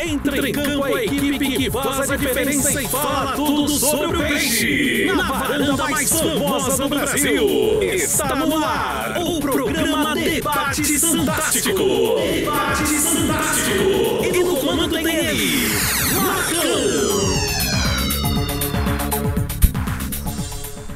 Entre em campo a equipe que faz a diferença e fala tudo sobre o peixe. Na varanda mais famosa do Brasil. Está no ar o programa Debate Fantástico. Debate Fantástico. E no comando tem ele, Marcão.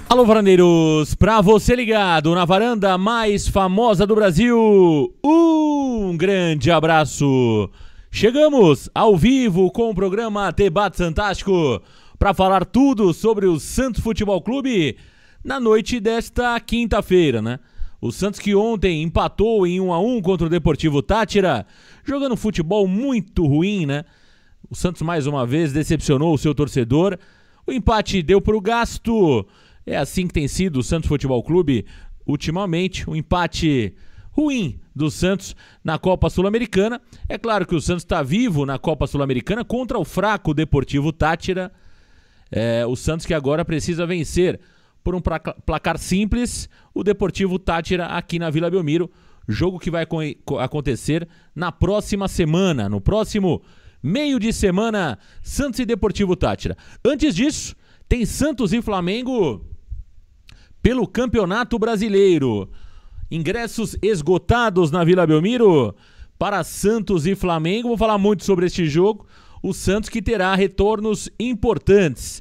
Alô, varandeiros! Pra você ligado na varanda mais famosa do Brasil, um grande abraço! Chegamos ao vivo com o programa Debate Fantástico para falar tudo sobre o Santos Futebol Clube na noite desta quinta-feira, né? O Santos que ontem empatou em 1 a 1 contra o Deportivo Tátira, jogando futebol muito ruim, né? O Santos mais uma vez decepcionou o seu torcedor. O empate deu para o gasto. É assim que tem sido o Santos Futebol Clube ultimamente, um empate ruim do Santos na Copa Sul-Americana. É claro que o Santos está vivo na Copa Sul-Americana contra o fraco Deportivo Tátira. É, o Santos que agora precisa vencer por um placar simples o Deportivo Tátira aqui na Vila Belmiro. Jogo que vai acontecer na próxima semana, no próximo meio de semana, Santos e Deportivo Tátira. Antes disso, tem Santos e Flamengo pelo Campeonato Brasileiro. Ingressos esgotados na Vila Belmiro para Santos e Flamengo. Vou falar muito sobre este jogo. O Santos que terá retornos importantes.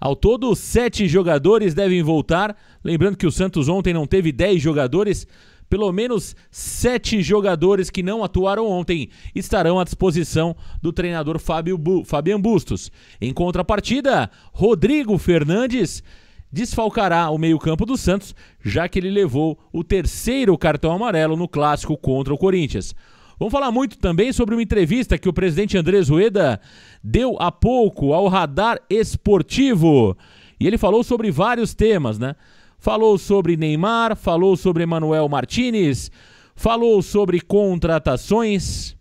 Ao todo, sete jogadores devem voltar. Lembrando que o Santos ontem não teve dez jogadores. Pelo menos sete jogadores que não atuaram ontem estarão à disposição do treinador Fábio Bu Fabian Bustos. Em contrapartida, Rodrigo Fernandes desfalcará o meio-campo do Santos, já que ele levou o terceiro cartão amarelo no clássico contra o Corinthians. Vamos falar muito também sobre uma entrevista que o presidente Andrés Rueda deu há pouco ao Radar Esportivo. E ele falou sobre vários temas, né? Falou sobre Neymar, falou sobre Emanuel Martinez, falou sobre contratações,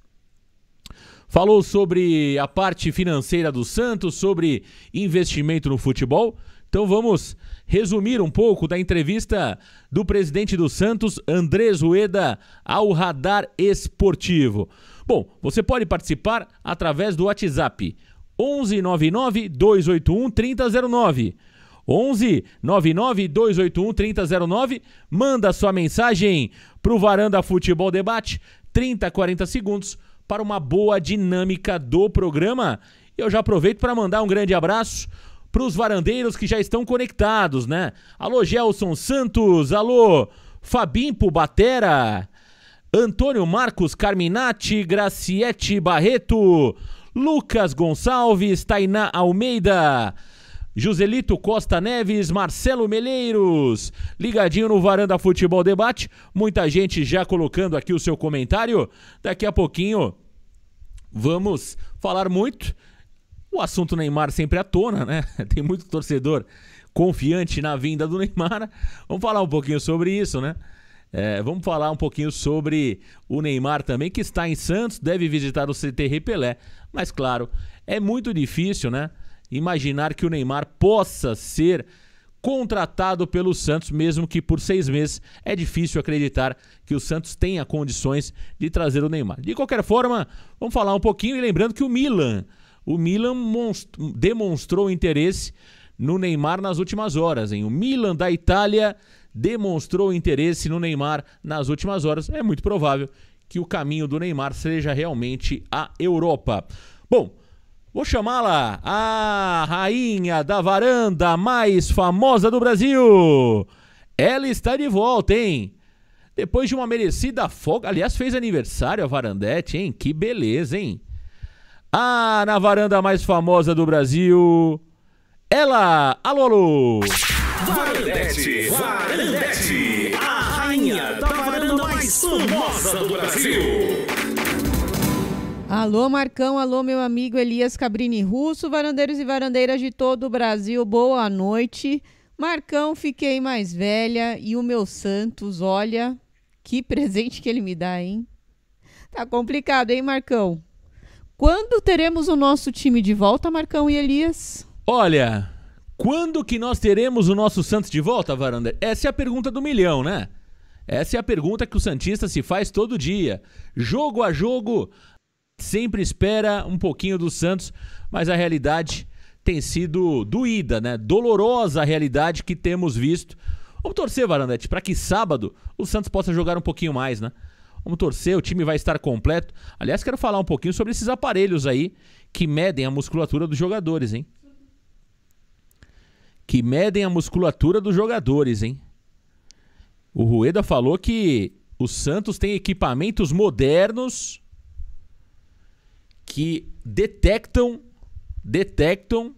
falou sobre a parte financeira do Santos, sobre investimento no futebol. Então vamos resumir um pouco da entrevista do presidente do Santos, André Rueda, ao Radar Esportivo. Bom, você pode participar através do WhatsApp 1199 281 3009. 11 99 281 3009. Manda sua mensagem para o Varanda Futebol Debate, 30, 40 segundos para uma boa dinâmica do programa. Eu já aproveito para mandar um grande abraço para os varandeiros que já estão conectados, né? Alô, Gelson Santos, alô, Fabimpo Batera, Antônio Marcos Carminati, Graciete Barreto, Lucas Gonçalves, Tainá Almeida, Joselito Costa Neves, Marcelo Meleiros, ligadinho no Varanda Futebol Debate. Muita gente já colocando aqui o seu comentário. Daqui a pouquinho vamos falar muito o assunto Neymar sempre à tona, né? Tem muito torcedor confiante na vinda do Neymar. Vamos falar um pouquinho sobre isso, né? É, vamos falar um pouquinho sobre o Neymar também, que está em Santos, deve visitar o CT Repelé. Mas, claro, é muito difícil, né? Imaginar que o Neymar possa ser contratado pelo Santos, mesmo que por seis meses. É difícil acreditar que o Santos tenha condições de trazer o Neymar. De qualquer forma, vamos falar um pouquinho e lembrando que o Milan o Milan demonstrou interesse no Neymar nas últimas horas. Hein? O Milan da Itália demonstrou interesse no Neymar nas últimas horas. É muito provável que o caminho do Neymar seja realmente a Europa. Bom, Vou chamá-la a rainha da varanda mais famosa do Brasil. Ela está de volta, hein? Depois de uma merecida folga. Aliás, fez aniversário a Varandete, hein? Que beleza, hein? Ah, na varanda mais famosa do Brasil, ela, alô, alô. Varandete, Varandete, a rainha da varanda mais famosa do Brasil. Alô, Marcão, alô, meu amigo Elias Cabrini Russo, varandeiros e varandeiras de todo o Brasil, boa noite. Marcão, fiquei mais velha e o meu Santos, olha, que presente que ele me dá, hein? Tá complicado, hein, Marcão? Quando teremos o nosso time de volta, Marcão e Elias? Olha, quando que nós teremos o nosso Santos de volta, Varanda? Essa é a pergunta do milhão, né? Essa é a pergunta que o Santista se faz todo dia. Jogo a jogo, sempre espera um pouquinho do Santos, mas a realidade tem sido doída, né? Dolorosa a realidade que temos visto. Vamos torcer, Varandete, para que sábado o Santos possa jogar um pouquinho mais, né? Vamos torcer, o time vai estar completo. Aliás, quero falar um pouquinho sobre esses aparelhos aí que medem a musculatura dos jogadores, hein? Que medem a musculatura dos jogadores, hein? O Rueda falou que o Santos tem equipamentos modernos que detectam detectam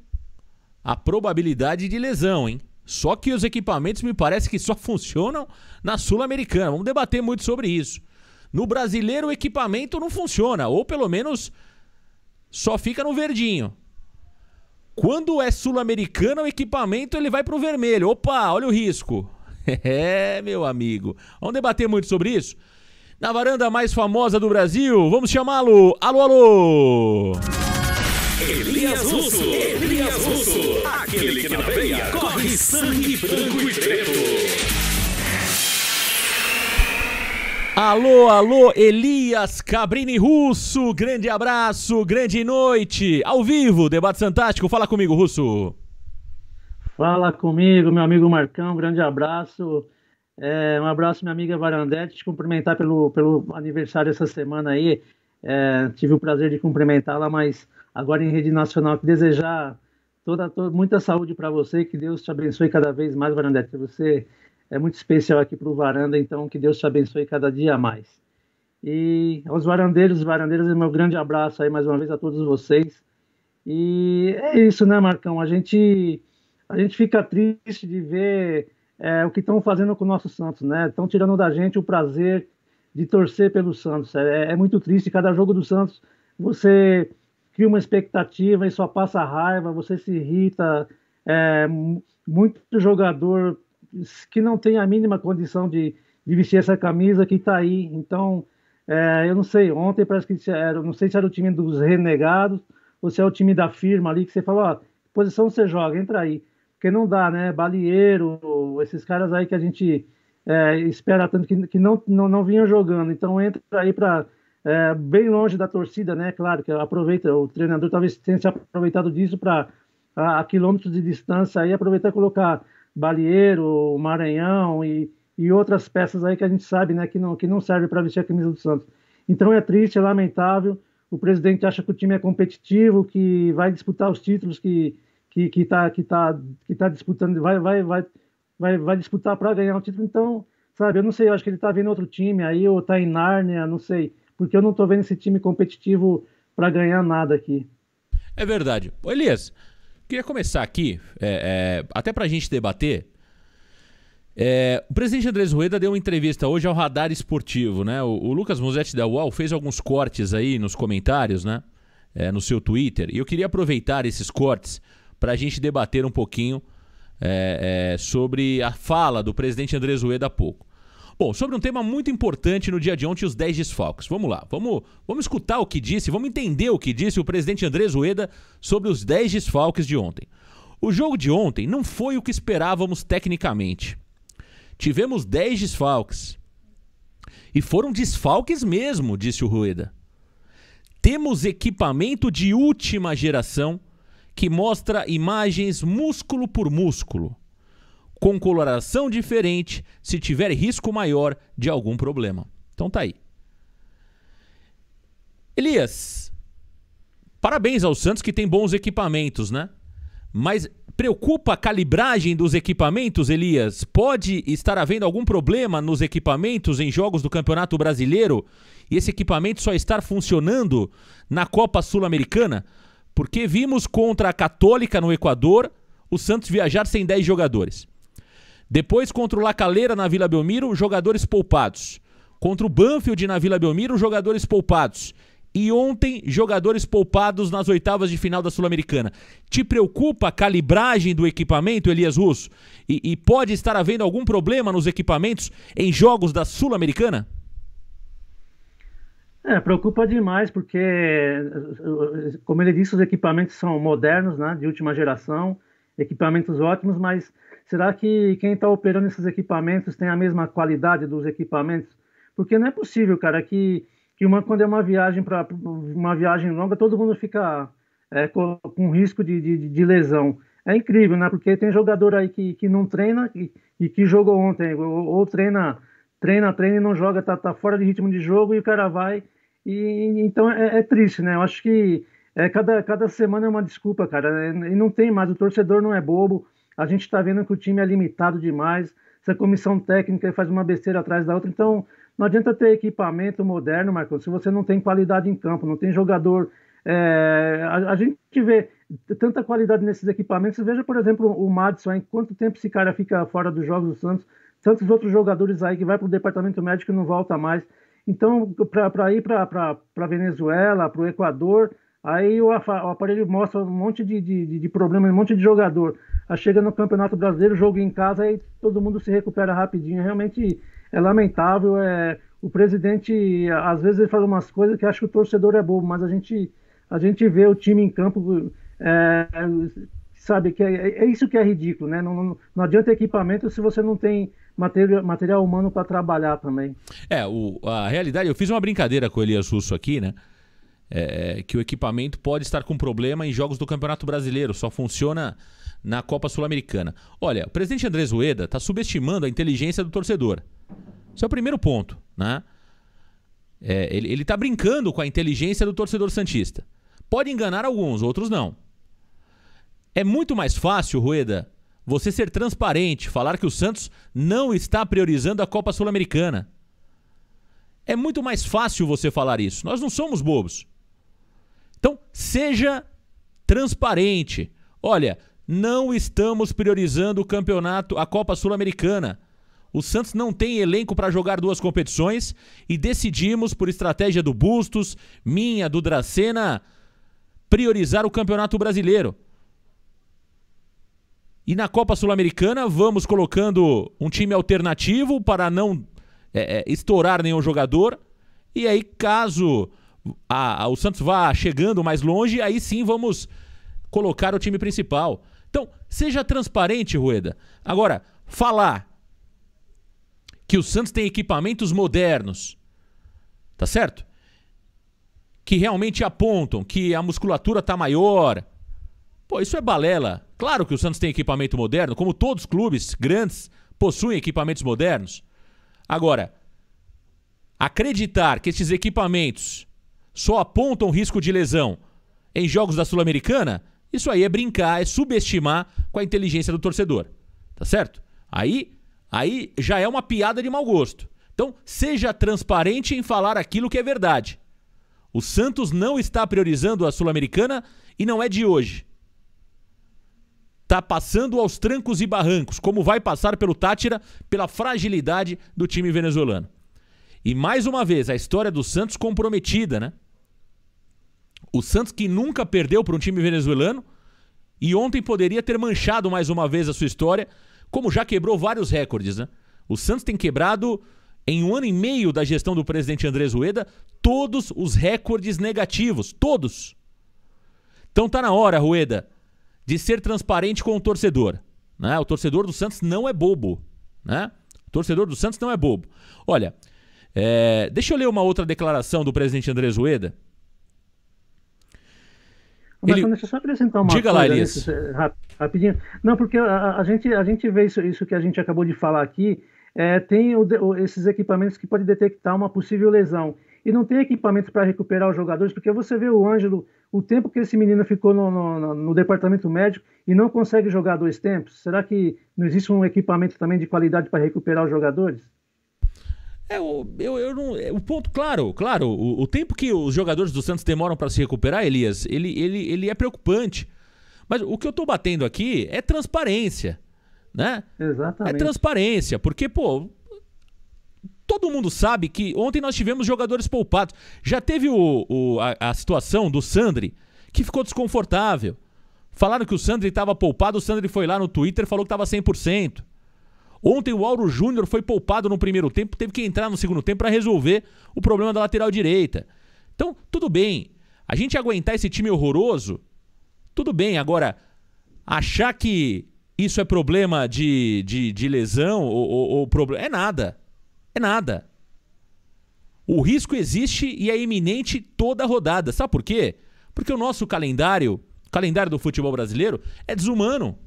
a probabilidade de lesão, hein? Só que os equipamentos me parece que só funcionam na Sul-Americana. Vamos debater muito sobre isso. No brasileiro, o equipamento não funciona, ou pelo menos só fica no verdinho. Quando é sul-americano, o equipamento ele vai para o vermelho. Opa, olha o risco. É, meu amigo. Vamos debater muito sobre isso? Na varanda mais famosa do Brasil, vamos chamá-lo. Alô, alô! Elias Russo, Elias Russo, aquele que na veia corre sangue branco e preto. Alô, alô, Elias Cabrini Russo, grande abraço, grande noite, ao vivo, debate fantástico, fala comigo, Russo. Fala comigo, meu amigo Marcão, grande abraço, é, um abraço minha amiga Varandete, te cumprimentar pelo, pelo aniversário essa semana aí, é, tive o prazer de cumprimentá-la, mas agora em rede nacional, que desejar toda, toda muita saúde para você, que Deus te abençoe cada vez mais, Varandete, que você é muito especial aqui para o Varanda, então que Deus te abençoe cada dia mais. E aos varandeiros, varandeiras, meu grande abraço aí mais uma vez a todos vocês. E é isso, né, Marcão? A gente, a gente fica triste de ver é, o que estão fazendo com o nosso Santos, né? Estão tirando da gente o prazer de torcer pelo Santos. É, é, muito triste. Cada jogo do Santos você cria uma expectativa e só passa raiva, você se irrita. É, muito jogador que não tem a mínima condição de, de vestir essa camisa que está aí. Então, é, eu não sei, ontem parece que era, não sei se era o time dos renegados ou se é o time da firma ali que você falou, ó, posição você joga, entra aí. Porque não dá, né? Balieiro, esses caras aí que a gente é, espera tanto que, que não, não, não vinham jogando. Então entra aí para é, bem longe da torcida, né? Claro que aproveita, o treinador talvez tenha se aproveitado disso para a, a, quilômetros de distância aí aproveitar e colocar Balieiro, Maranhão e, e outras peças aí que a gente sabe né, que, não, que não serve para vestir a camisa do Santos. Então é triste, é lamentável. O presidente acha que o time é competitivo, que vai disputar os títulos que que que tá, que tá, que tá disputando, vai, vai, vai, vai, vai disputar para ganhar o título. Então, sabe, eu não sei, eu acho que ele está vendo outro time aí, ou está em Nárnia, não sei, porque eu não estou vendo esse time competitivo para ganhar nada aqui. É verdade. Elias, Queria começar aqui, é, é, até para a gente debater. É, o presidente Andrés Rueda deu uma entrevista hoje ao Radar Esportivo, né? O, o Lucas Musetti da UOL fez alguns cortes aí nos comentários, né? É, no seu Twitter. E eu queria aproveitar esses cortes para a gente debater um pouquinho é, é, sobre a fala do presidente Andrés Rueda há pouco. Bom, sobre um tema muito importante no dia de ontem, os 10 desfalques. Vamos lá, vamos, vamos escutar o que disse, vamos entender o que disse o presidente Andrés Rueda sobre os 10 desfalques de ontem. O jogo de ontem não foi o que esperávamos tecnicamente. Tivemos 10 desfalques. E foram desfalques mesmo, disse o Rueda. Temos equipamento de última geração que mostra imagens músculo por músculo com coloração diferente se tiver risco maior de algum problema. Então tá aí. Elias, parabéns ao Santos que tem bons equipamentos, né? Mas preocupa a calibragem dos equipamentos, Elias? Pode estar havendo algum problema nos equipamentos em jogos do Campeonato Brasileiro e esse equipamento só estar funcionando na Copa Sul-Americana? Porque vimos contra a Católica no Equador o Santos viajar sem 10 jogadores. Depois, contra o Lacaleira na Vila Belmiro, jogadores poupados. Contra o Banfield na Vila Belmiro, jogadores poupados. E ontem, jogadores poupados nas oitavas de final da Sul-Americana. Te preocupa a calibragem do equipamento, Elias Russo? E, e pode estar havendo algum problema nos equipamentos em jogos da Sul-Americana? É, preocupa demais, porque, como ele disse, os equipamentos são modernos, né, de última geração, equipamentos ótimos, mas Será que quem está operando esses equipamentos tem a mesma qualidade dos equipamentos? Porque não é possível, cara, que, que uma, quando é uma viagem para uma viagem longa, todo mundo fica é, com, com, risco de, de, de, lesão. É incrível, né? Porque tem jogador aí que, que não treina e, e que jogou ontem, ou, ou, treina, treina, treina e não joga, tá, tá fora de ritmo de jogo e o cara vai. E, então é, é triste, né? Eu acho que é, cada, cada semana é uma desculpa, cara. E não tem mais, o torcedor não é bobo. A gente está vendo que o time é limitado demais, Essa comissão técnica faz uma besteira atrás da outra. Então, não adianta ter equipamento moderno, Marcos, se você não tem qualidade em campo, não tem jogador. É, a, a, gente vê tanta qualidade nesses equipamentos. Veja, por exemplo, o Madison, em quanto tempo esse cara fica fora dos Jogos do Santos, tantos outros jogadores aí que vai para o departamento médico e não volta mais. Então, para ir para a Venezuela, para o Equador, Aí o, aparelho mostra um monte de, de, de problema, um monte de jogador. Aí chega no Campeonato Brasileiro, jogo em casa, aí todo mundo se recupera rapidinho. É realmente é lamentável. É, o presidente, às vezes, ele fala umas coisas que acha que o torcedor é bobo, mas a gente, a gente vê o time em campo. É, sabe que é, é, isso que é ridículo, né? Não, não, não adianta equipamento se você não tem material, material humano para trabalhar também. É, o, a realidade, eu fiz uma brincadeira com o Elias Russo aqui, né? É, é, que o equipamento pode estar com problema em jogos do Campeonato Brasileiro, só funciona na Copa Sul-Americana. Olha, o presidente Andrés Rueda está subestimando a inteligência do torcedor. Esse é o primeiro ponto, né? É, ele está brincando com a inteligência do torcedor santista. Pode enganar alguns, outros não. É muito mais fácil, Rueda, você ser transparente, falar que o Santos não está priorizando a Copa Sul-Americana. É muito mais fácil você falar isso. Nós não somos bobos. Então, seja transparente. Olha, não estamos priorizando o campeonato, a Copa Sul-Americana. O Santos não tem elenco para jogar duas competições e decidimos, por estratégia do Bustos, minha, do Dracena, priorizar o Campeonato Brasileiro. E na Copa Sul-Americana vamos colocando um time alternativo para não é, é estourar nenhum jogador. E aí, caso a, o Santos vá chegando mais longe, aí sim vamos colocar o time principal. Então, seja transparente, Rueda. Agora, falar que o Santos tem equipamentos modernos, tá certo? Que realmente apontam que a musculatura tá maior. Pô, isso é balela. Claro que o Santos tem equipamento moderno, como todos os clubes grandes possuem equipamentos modernos. Agora, acreditar que esses equipamentos só apontam risco de lesão em jogos da Sul-Americana, isso aí é brincar, é subestimar com a inteligência do torcedor. Tá certo? Aí, aí já é uma piada de mau gosto. Então, seja transparente em falar aquilo que é verdade. O Santos não está priorizando a Sul-Americana e não é de hoje. Tá passando aos trancos e barrancos, como vai passar pelo Tátira, pela fragilidade do time venezuelano. E mais uma vez, a história do Santos comprometida, né? O Santos que nunca perdeu para um time venezuelano e ontem poderia ter manchado mais uma vez a sua história, como já quebrou vários recordes, né? O Santos tem quebrado em um ano e meio da gestão do presidente Andrés Rueda todos os recordes negativos, todos. Então tá na hora, Rueda, de ser transparente com o torcedor, né? O torcedor do Santos não é bobo, né? O torcedor do Santos não é bobo. Olha, é... deixa eu ler uma outra declaração do presidente Andrés Rueda ele... Mas, deixa eu só acrescentar uma Diga coisa. Diga lá, Rapidinho. Não, porque a, a, gente, a gente vê isso, isso que a gente acabou de falar aqui, é, tem o, o, esses equipamentos que podem detectar uma possível lesão. E não tem equipamento para recuperar os jogadores, porque você vê o Ângelo, o tempo que esse menino ficou no, no, no departamento médico e não consegue jogar dois tempos. Será que não existe um equipamento também de qualidade para recuperar os jogadores? É, eu, eu, eu não, é, o ponto, claro, claro, o, o, tempo que os jogadores do Santos demoram para se recuperar, Elias, ele, ele, ele é preocupante. Mas o que eu tô batendo aqui é transparência, né? É Exatamente. É transparência, porque, pô, todo mundo sabe que ontem nós tivemos jogadores poupados. Já teve o, o a, a, situação do Sandri, que ficou desconfortável. Falaram que o Sandri estava poupado, o Sandri foi lá no Twitter e falou que estava 100%. Ontem o Auro Júnior foi poupado no primeiro tempo, teve que entrar no segundo tempo para resolver o problema da lateral direita. Então, tudo bem. A gente aguentar esse time horroroso, tudo bem. Agora, achar que isso é problema de, de, de lesão ou, ou, ou problema. É nada. É nada. O risco existe e é iminente toda a rodada. Sabe por quê? Porque o nosso calendário, o calendário do futebol brasileiro, é desumano.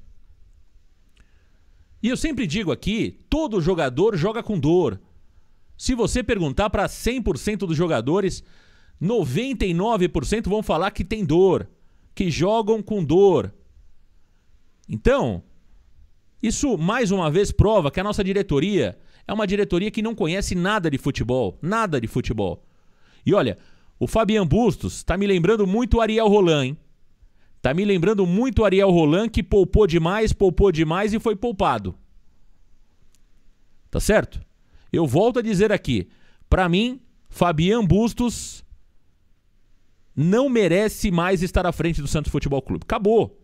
E eu sempre digo aqui, todo jogador joga com dor. Se você perguntar para 100% dos jogadores, 99% vão falar que tem dor, que jogam com dor. Então, isso mais uma vez prova que a nossa diretoria é uma diretoria que não conhece nada de futebol, nada de futebol. E olha, o Fabian Bustos está me lembrando muito o Ariel Roland, hein? Tá me lembrando muito Ariel Roland, que poupou demais, poupou demais e foi poupado. Tá certo? Eu volto a dizer aqui, para mim, Fabian Bustos não merece mais estar à frente do Santos Futebol Clube. Acabou.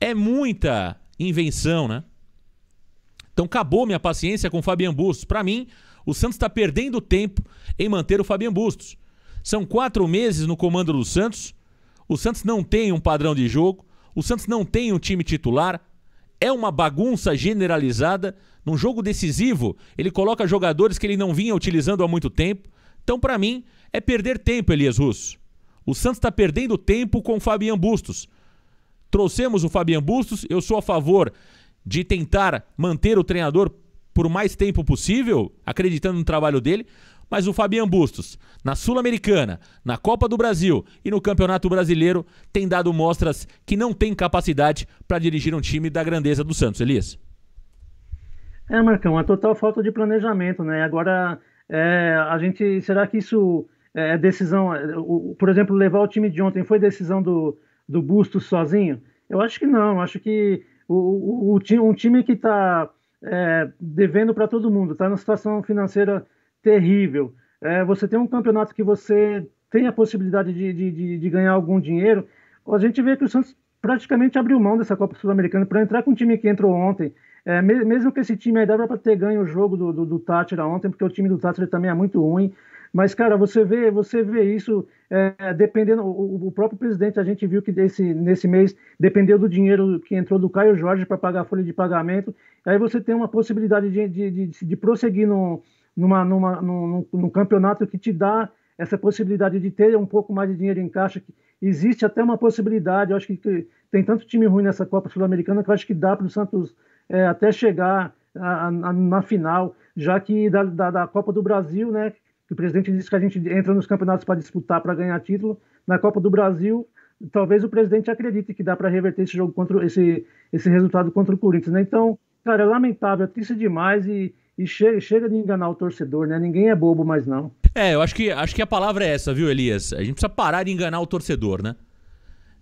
É muita invenção, né? Então acabou minha paciência com o Fabian Bustos. Para mim, o Santos está perdendo tempo em manter o Fabian Bustos. São quatro meses no comando do Santos o Santos não tem um padrão de jogo, o Santos não tem um time titular. É uma bagunça generalizada. Num jogo decisivo, ele coloca jogadores que ele não vinha utilizando há muito tempo. Então, para mim, é perder tempo, Elias Russo. O Santos está perdendo tempo com o Fabian Bustos. Trouxemos o Fabian Bustos, eu sou a favor de tentar manter o treinador por mais tempo possível, acreditando no trabalho dele, mas o Fabian Bustos, na Sul-Americana, na Copa do Brasil e no Campeonato Brasileiro, tem dado mostras que não tem capacidade para dirigir um time da grandeza do Santos, Elias. É, Marcão, a total falta de planejamento, né? Agora, é, a gente, será que isso é, é decisão, é, o, por exemplo, levar o time de ontem foi decisão do, do Bustos sozinho? Eu acho que não, acho que o, o, o um time que está é, devendo para todo mundo, está numa situação financeira terrível. É, você tem um campeonato que você tem a possibilidade de, de, de, ganhar algum dinheiro. A gente vê que o Santos praticamente abriu mão dessa Copa Sul-Americana para entrar com um time que entrou ontem. É, mesmo que esse time aí dava para ter ganho o jogo do, do, do Tátira ontem, porque o time do Tátira também é muito ruim. Mas, cara, você vê, você vê isso é, dependendo. O, o, próprio presidente, a gente viu que desse, nesse mês dependeu do dinheiro que entrou do Caio Jorge para pagar a folha de pagamento. Aí você tem uma possibilidade de, de, de, de prosseguir no, numa, numa, num, num, campeonato que te dá essa possibilidade de ter um pouco mais de dinheiro em caixa. existe até uma possibilidade, eu acho que, que tem tanto time ruim nessa Copa Sul-Americana que eu acho que dá para o Santos é, até chegar a, a, na final, já que da, da, da, Copa do Brasil, né? Que o presidente disse que a gente entra nos campeonatos para disputar, para ganhar título. Na Copa do Brasil, talvez o presidente acredite que dá para reverter esse jogo contra esse, esse resultado contra o Corinthians, né? Então, cara, é lamentável, é triste demais e e chega, chega de enganar o torcedor, né? Ninguém é bobo mais não. É, eu acho que, acho que a palavra é essa, viu, Elias? A gente precisa parar de enganar o torcedor, né?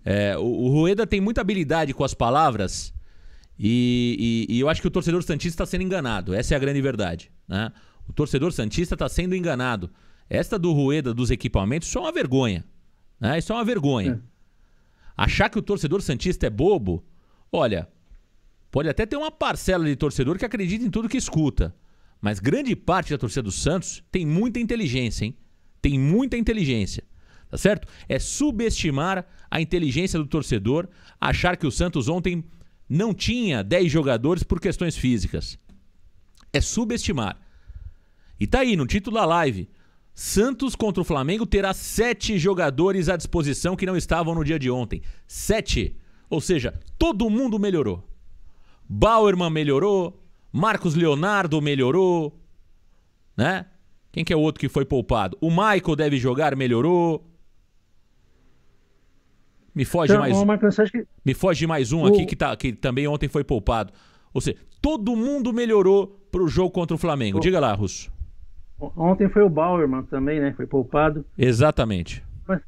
É, o, o Rueda tem muita habilidade com as palavras e, e, e eu acho que o torcedor Santista está sendo enganado. Essa é a grande verdade, né? O torcedor Santista está sendo enganado. Esta do Rueda dos equipamentos, isso é uma vergonha. Né? Isso é uma vergonha. É. Achar que o torcedor Santista é bobo, olha, pode até ter uma parcela de torcedor que acredita em tudo que escuta. Mas grande parte da torcida do Santos tem muita inteligência, hein? Tem muita inteligência. Tá certo? É subestimar a inteligência do torcedor, achar que o Santos ontem não tinha 10 jogadores por questões físicas. É subestimar. E tá aí no título da live. Santos contra o Flamengo terá sete jogadores à disposição que não estavam no dia de ontem. Sete. Ou seja, todo mundo melhorou. Bauerman melhorou, Marcos Leonardo melhorou, né? Quem que é o outro que foi poupado? O Michael deve jogar, melhorou. Me foge então, mais um. Que... Me foge mais um o... aqui que, tá, que também ontem foi poupado. Ou seja, todo mundo melhorou para o jogo contra o Flamengo. Diga lá, Russo. Ontem foi o Bauerman também, né? Foi poupado. Exatamente. Mas...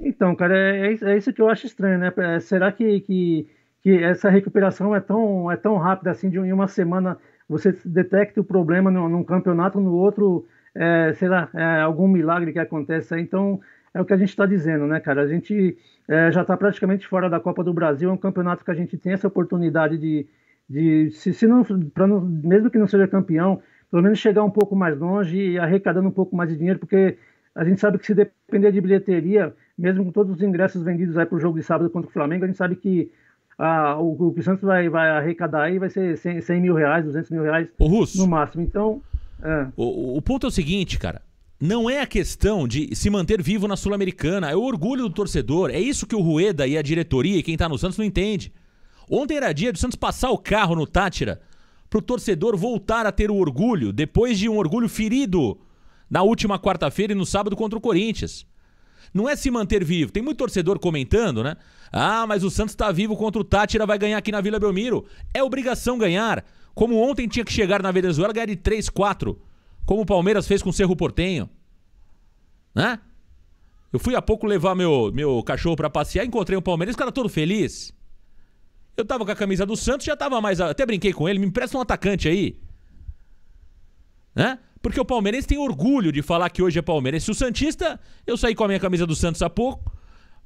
Então, cara, é, é, isso é que eu acho estranho, né? É, será que, que que essa recuperação é tão, é tão rápida assim, de uma semana você detecta o problema num, num campeonato, no outro, é, sei lá, é, algum milagre que acontece aí. Então, é o que a gente está dizendo, né, cara? A gente é, já está praticamente fora da Copa do Brasil, é um campeonato que a gente tem essa oportunidade de, de se, se não, não, mesmo que não seja campeão, pelo menos chegar um pouco mais longe e arrecadando um pouco mais de dinheiro, porque a gente sabe que se depender de bilheteria, mesmo com todos os ingressos vendidos aí para o jogo de sábado contra o Flamengo, a gente sabe que ah, o, que o Santos vai, vai arrecadar aí vai ser 100, 100 mil reais, 200 mil reais o Russo, no máximo. Então. É. O, o ponto é o seguinte, cara. Não é a questão de se manter vivo na Sul-Americana, é o orgulho do torcedor. É isso que o Rueda e a diretoria e quem tá no Santos não entende. Ontem era dia do Santos passar o carro no Tátira pro torcedor voltar a ter o orgulho depois de um orgulho ferido na última quarta-feira e no sábado contra o Corinthians. Não é se manter vivo. Tem muito torcedor comentando, né? Ah, mas o Santos está vivo contra o Tátira, vai ganhar aqui na Vila Belmiro. É obrigação ganhar. Como ontem tinha que chegar na Venezuela, ganhar de 3, 4. Como o Palmeiras fez com o Cerro Portenho. Né? Eu fui há pouco levar meu, meu cachorro para passear, encontrei o um Palmeiras, o cara todo feliz. Eu tava com a camisa do Santos, já tava mais. Até brinquei com ele, me empresta um atacante aí. Né? Porque o palmeirense tem orgulho de falar que hoje é palmeirense. O Santista, eu saí com a minha camisa do Santos há pouco,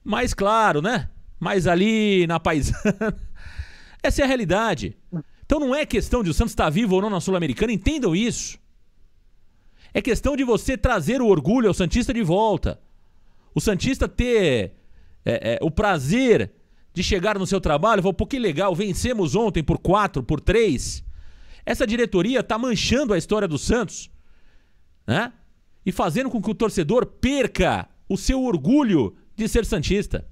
mas claro, né? mas ali na paisana. Essa é a realidade. Então não é questão de o Santos estar tá vivo ou não na Sul-Americana, entendam isso. É questão de você trazer o orgulho ao Santista de volta. O Santista ter é, é, o prazer de chegar no seu trabalho e falar, pô, que legal, vencemos ontem por quatro, por três. Essa diretoria está manchando a história do Santos, né? E fazendo com que o torcedor perca o seu orgulho de ser Santista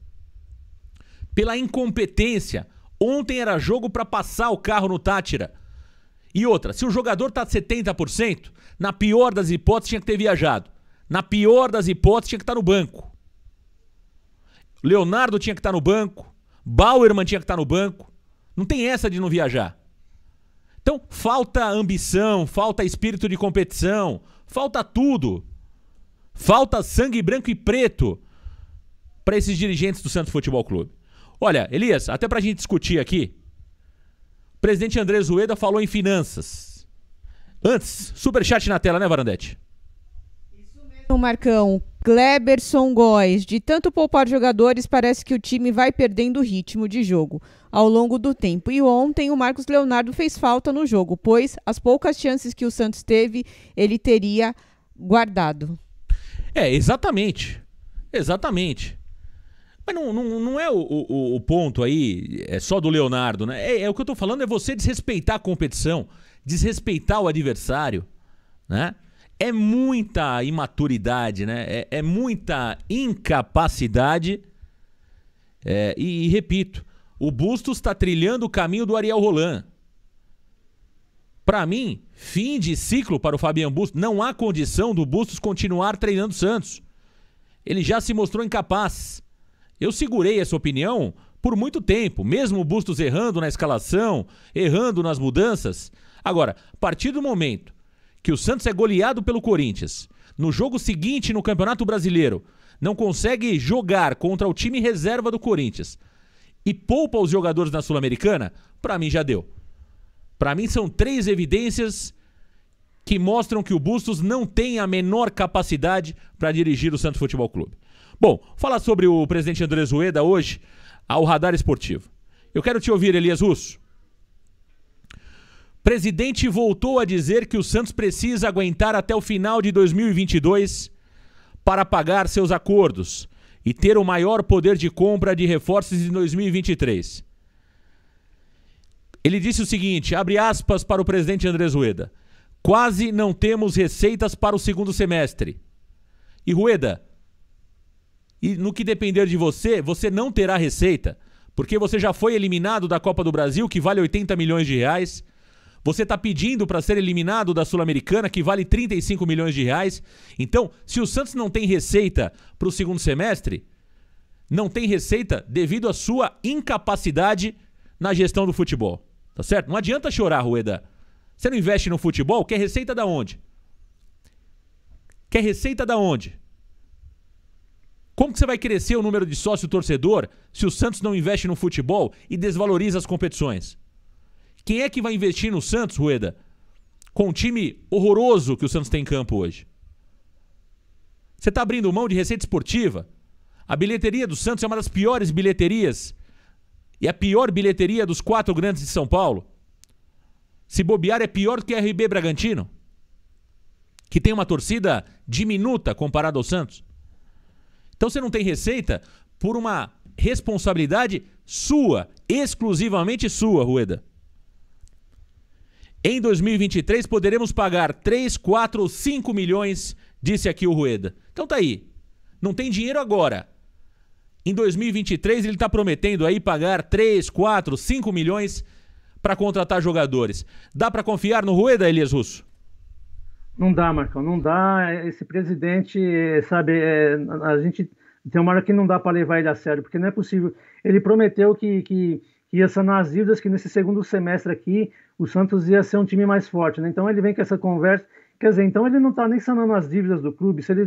pela incompetência. Ontem era jogo para passar o carro no Tátira. E outra, se o jogador tá 70%, na pior das hipóteses tinha que ter viajado. Na pior das hipóteses tinha que estar tá no banco. Leonardo tinha que estar tá no banco. Bauerman tinha que estar tá no banco. Não tem essa de não viajar. Então, falta ambição, falta espírito de competição, falta tudo. Falta sangue branco e preto para esses dirigentes do Santos Futebol Clube. Olha, Elias, até para a gente discutir aqui, o presidente André Zueda falou em finanças. Antes, superchat na tela, né, Varandete? Isso mesmo, Marcão. Kleberson Góes, de tanto poupar jogadores, parece que o time vai perdendo o ritmo de jogo ao longo do tempo. E ontem o Marcos Leonardo fez falta no jogo, pois as poucas chances que o Santos teve, ele teria guardado. É, exatamente. Exatamente. Mas não, não, não é o, o, o, ponto aí, é só do Leonardo, né? É, é o que eu estou falando, é você desrespeitar a competição, desrespeitar o adversário, né? É muita imaturidade, né? É, é muita incapacidade. É, e, e repito, o Bustos está trilhando o caminho do Ariel Roland. Para mim, fim de ciclo para o Fabiano Bustos. Não há condição do Bustos continuar treinando Santos. Ele já se mostrou incapaz. Eu segurei essa opinião por muito tempo, mesmo o Bustos errando na escalação, errando nas mudanças. Agora, a partir do momento que o Santos é goleado pelo Corinthians, no jogo seguinte no Campeonato Brasileiro, não consegue jogar contra o time reserva do Corinthians e poupa os jogadores na Sul-Americana, para mim já deu. Para mim são três evidências que mostram que o Bustos não tem a menor capacidade para dirigir o Santos Futebol Clube. Bom, falar sobre o presidente André Zueda hoje ao Radar Esportivo. Eu quero te ouvir, Elias Russo. Presidente voltou a dizer que o Santos precisa aguentar até o final de 2022 para pagar seus acordos e ter o maior poder de compra de reforços em 2023. Ele disse o seguinte, abre aspas para o presidente André Rueda. Quase não temos receitas para o segundo semestre. E Rueda, e no que depender de você, você não terá receita, porque você já foi eliminado da Copa do Brasil, que vale 80 milhões de reais. Você está pedindo para ser eliminado da Sul-Americana, que vale 35 milhões de reais. Então, se o Santos não tem receita para o segundo semestre, não tem receita devido à sua incapacidade na gestão do futebol. Tá certo? Não adianta chorar, Rueda. Você não investe no futebol? Quer receita da onde? Quer receita da onde? Como que você vai crescer o número de sócio torcedor se o Santos não investe no futebol e desvaloriza as competições? Quem é que vai investir no Santos, Rueda? Com o time horroroso que o Santos tem em campo hoje. Você está abrindo mão de receita esportiva? A bilheteria do Santos é uma das piores bilheterias e a pior bilheteria dos quatro grandes de São Paulo. Se bobear é pior do que RB Bragantino, que tem uma torcida diminuta comparado ao Santos. Então você não tem receita por uma responsabilidade sua, exclusivamente sua, Rueda. Em 2023 poderemos pagar 3, 4 ou 5 milhões, disse aqui o Rueda. Então tá aí. Não tem dinheiro agora. Em 2023 ele está prometendo aí pagar 3, 4, 5 milhões para contratar jogadores. Dá para confiar no Rueda, Elias Russo? Não dá, Marcão, não dá. Esse presidente, sabe, é, a gente tem uma hora que não dá para levar ele a sério, porque não é possível. Ele prometeu que, que, que ia sanar as dívidas, que nesse segundo semestre aqui o Santos ia ser um time mais forte, né? Então ele vem com essa conversa. Quer dizer, então ele não está nem sanando as dívidas do clube. Se ele,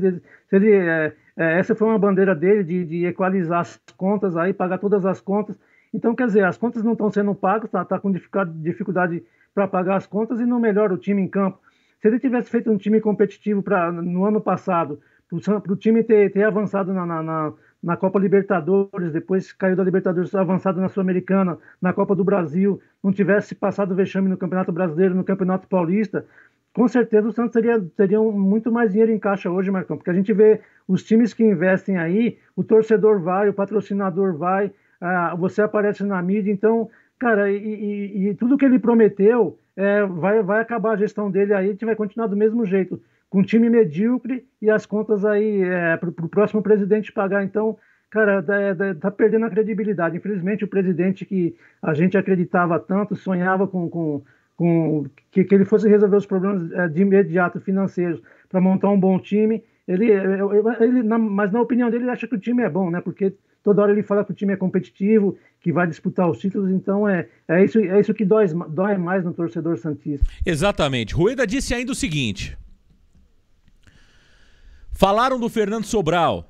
se ele é, é, essa foi uma bandeira dele de, de, equalizar as contas aí, pagar todas as contas. Então, quer dizer, as contas não estão sendo pagas, está tá com dificuldade para pagar as contas e não melhora o time em campo. Se ele tivesse feito um time competitivo para no ano passado, para o time ter, ter avançado na, na, na, na, Copa Libertadores, depois caiu da Libertadores, avançado na Sul-Americana, na Copa do Brasil, não tivesse passado vexame no Campeonato Brasileiro, no Campeonato Paulista, com certeza o Santos teria, teria muito mais dinheiro em caixa hoje, Marcão, porque a gente vê os times que investem aí, o torcedor vai, o patrocinador vai, ah, você aparece na mídia, então, cara, e, e, e tudo que ele prometeu é, vai, vai acabar a gestão dele aí, a gente vai continuar do mesmo jeito, com um time medíocre e as contas aí é, para o próximo presidente pagar. Então, cara, é, tá, perdendo a credibilidade. Infelizmente, o presidente que a gente acreditava tanto, sonhava com, com, com que, que, ele fosse resolver os problemas é, de imediato financeiros para montar um bom time. Ele, é, ele, mas na opinião dele, ele acha que o time é bom, né? Porque toda hora ele fala que o time é competitivo, que vai disputar os títulos, então é, é, isso, é isso que dói, dói mais no torcedor Santista. Exatamente. Rueda disse ainda o seguinte: falaram do Fernando Sobral.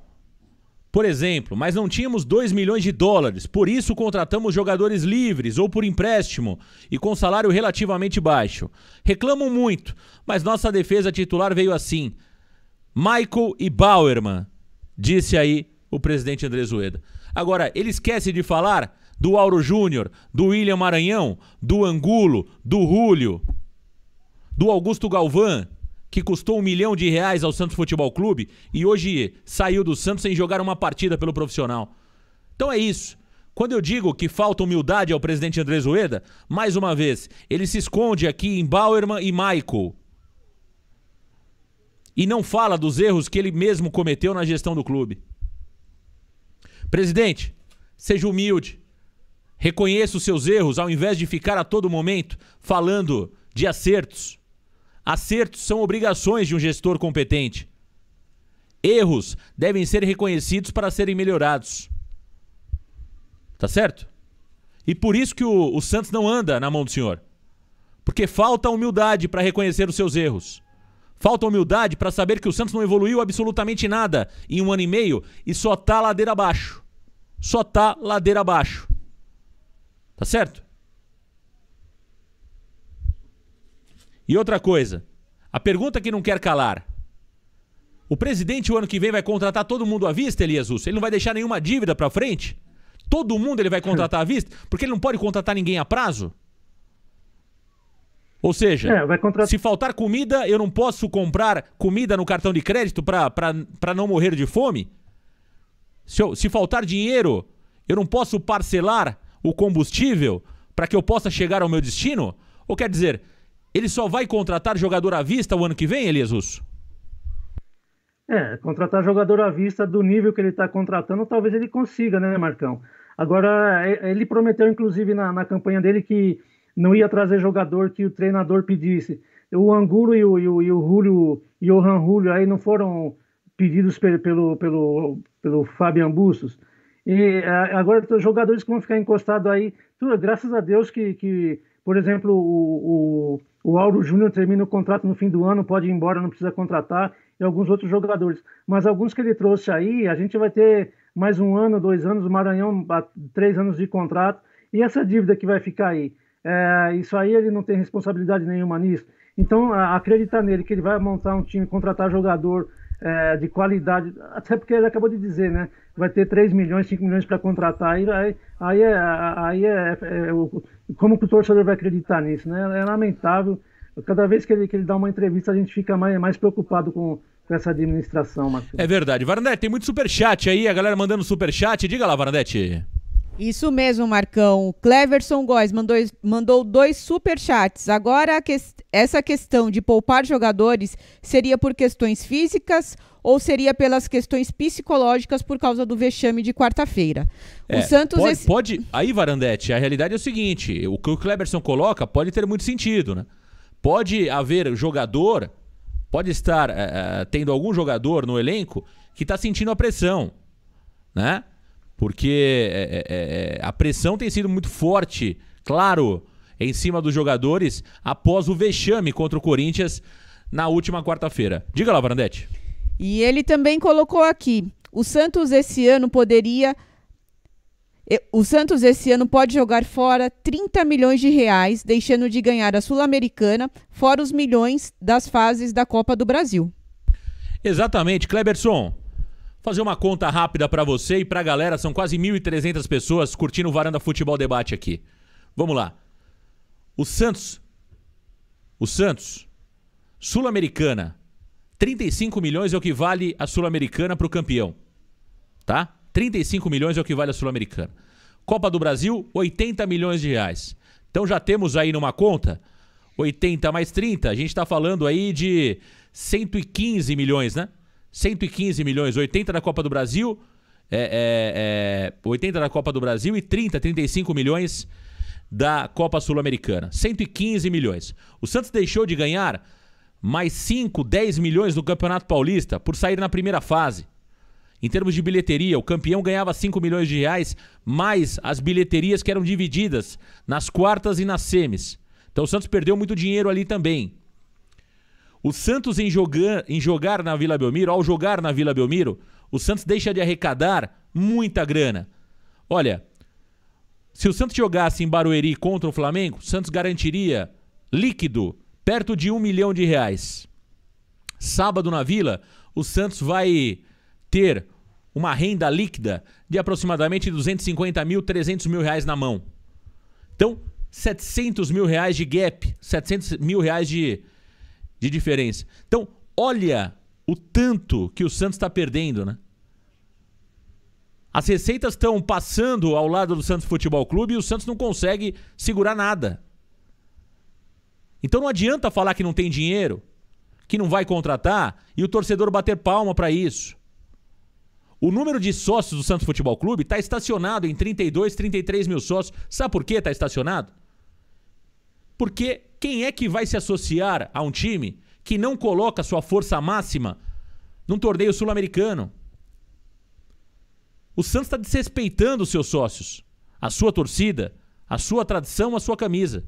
Por exemplo, mas não tínhamos 2 milhões de dólares, por isso contratamos jogadores livres ou por empréstimo e com salário relativamente baixo. Reclamam muito, mas nossa defesa titular veio assim. Michael e Bauerman, disse aí o presidente André Zueda. Agora, ele esquece de falar do Auro Júnior, do William Maranhão, do Angulo, do Rúlio, do Augusto Galvão, que custou um milhão de reais ao Santos Futebol Clube e hoje saiu do Santos sem jogar uma partida pelo profissional. Então é isso. Quando eu digo que falta humildade ao presidente André Zueda, mais uma vez, ele se esconde aqui em Bauerman e Michael. E não fala dos erros que ele mesmo cometeu na gestão do clube. Presidente, seja humilde. Reconheça os seus erros ao invés de ficar a todo momento falando de acertos. Acertos são obrigações de um gestor competente. Erros devem ser reconhecidos para serem melhorados. Tá certo? E por isso que o, o Santos não anda na mão do senhor. Porque falta humildade para reconhecer os seus erros. Falta humildade para saber que o Santos não evoluiu absolutamente nada em um ano e meio e só tá ladeira abaixo. Só tá ladeira abaixo. Tá certo? E outra coisa, a pergunta que não quer calar. O presidente o ano que vem vai contratar todo mundo à vista, Elias Russo? Ele não vai deixar nenhuma dívida para frente? Todo mundo ele vai contratar à vista? Porque ele não pode contratar ninguém a prazo? Ou seja, é, se faltar comida, eu não posso comprar comida no cartão de crédito para não morrer de fome? Se, eu, se faltar dinheiro, eu não posso parcelar o combustível para que eu possa chegar ao meu destino? Ou quer dizer, ele só vai contratar jogador à vista o ano que vem, Elias Russo? É, contratar jogador à vista do nível que ele está contratando, talvez ele consiga, né, Marcão? Agora, é, ele prometeu, inclusive, na, na campanha dele que não ia trazer jogador que o treinador pedisse. O Angulo e o, e o, e o Julio, e o Han Julio aí não foram pedidos pelo, pelo, pelo, pelo Fabian Bustos. E agora os jogadores que vão ficar encostados aí, tudo, graças a Deus que, que por exemplo, o, o, o Auro Júnior termina o contrato no fim do ano, pode ir embora, não precisa contratar, e alguns outros jogadores. Mas alguns que ele trouxe aí, a gente vai ter mais um ano, dois anos, o Maranhão, três anos de contrato, e essa dívida que vai ficar aí. É, isso aí ele não tem responsabilidade nenhuma nisso. Então, acreditar nele que ele vai montar um time, contratar jogador é, de qualidade, até porque ele acabou de dizer, né? Vai ter 3 milhões, 5 milhões para contratar, aí, aí, é, aí é, é, é como que o torcedor vai acreditar nisso, né? É lamentável. Cada vez que ele, que ele dá uma entrevista, a gente fica mais, mais preocupado com, com essa administração, Marcos. É verdade. Varandete, tem muito superchat aí, a galera mandando superchat. Diga lá, Varandete. Isso mesmo, Marcão. Cleverson Góes mandou, mandou dois superchats. Agora, que, essa questão de poupar jogadores seria por questões físicas ou seria pelas questões psicológicas por causa do vexame de quarta-feira? É, o Santos. Pode, esse... pode, Aí, Varandete, a realidade é o seguinte: o que o Cleverson coloca pode ter muito sentido, né? Pode haver jogador, pode estar uh, tendo algum jogador no elenco que está sentindo a pressão, né? Porque é é, é, é, a pressão tem sido muito forte, claro, em cima dos jogadores após o vexame contra o Corinthians na última quarta-feira. Diga lá, Brandete. E ele também colocou aqui: o Santos esse ano poderia. O Santos esse ano pode jogar fora 30 milhões de reais, deixando de ganhar a Sul-Americana, fora os milhões das fases da Copa do Brasil. Exatamente, Kleberson. Fazer uma conta rápida para você e para a galera, são quase 1.300 pessoas curtindo o Varanda Futebol Debate aqui. Vamos lá. O Santos. O Santos. Sul-Americana. 35 milhões é o que vale a Sul-Americana para o campeão. Tá? 35 milhões é o que vale a Sul-Americana. Copa do Brasil, 80 milhões de reais. Então já temos aí numa conta 80 mais 30, a gente está falando aí de 115 milhões, né? 115 milhões, 80 da Copa do Brasil, é, é, é, 80 da Copa do Brasil e 30, 35 milhões da Copa Sul-Americana. 115 milhões. O Santos deixou de ganhar mais 5, 10 milhões do Campeonato Paulista por sair na primeira fase. Em termos de bilheteria, o campeão ganhava 5 milhões de reais, mais as bilheterias que eram divididas nas quartas e nas semis. Então o Santos perdeu muito dinheiro ali também. O Santos em jogar, em jogar na Vila Belmiro, ao jogar na Vila Belmiro, o Santos deixa de arrecadar muita grana. Olha, se o Santos jogasse em Barueri contra o Flamengo, o Santos garantiria líquido perto de um milhão de reais. Sábado na Vila, o Santos vai ter uma renda líquida de aproximadamente 250 mil, 300 mil reais na mão. Então, 700 mil reais de gap, 700 mil reais de de diferença. Então, olha o tanto que o Santos está perdendo, né? As receitas estão passando ao lado do Santos Futebol Clube e o Santos não consegue segurar nada. Então não adianta falar que não tem dinheiro, que não vai contratar e o torcedor bater palma para isso. O número de sócios do Santos Futebol Clube está estacionado em 32, 33 mil sócios. Sabe por que está estacionado? Porque quem é que vai se associar a um time que não coloca sua força máxima num torneio sul-americano? O Santos está desrespeitando os seus sócios, a sua torcida, a sua tradição, a sua camisa.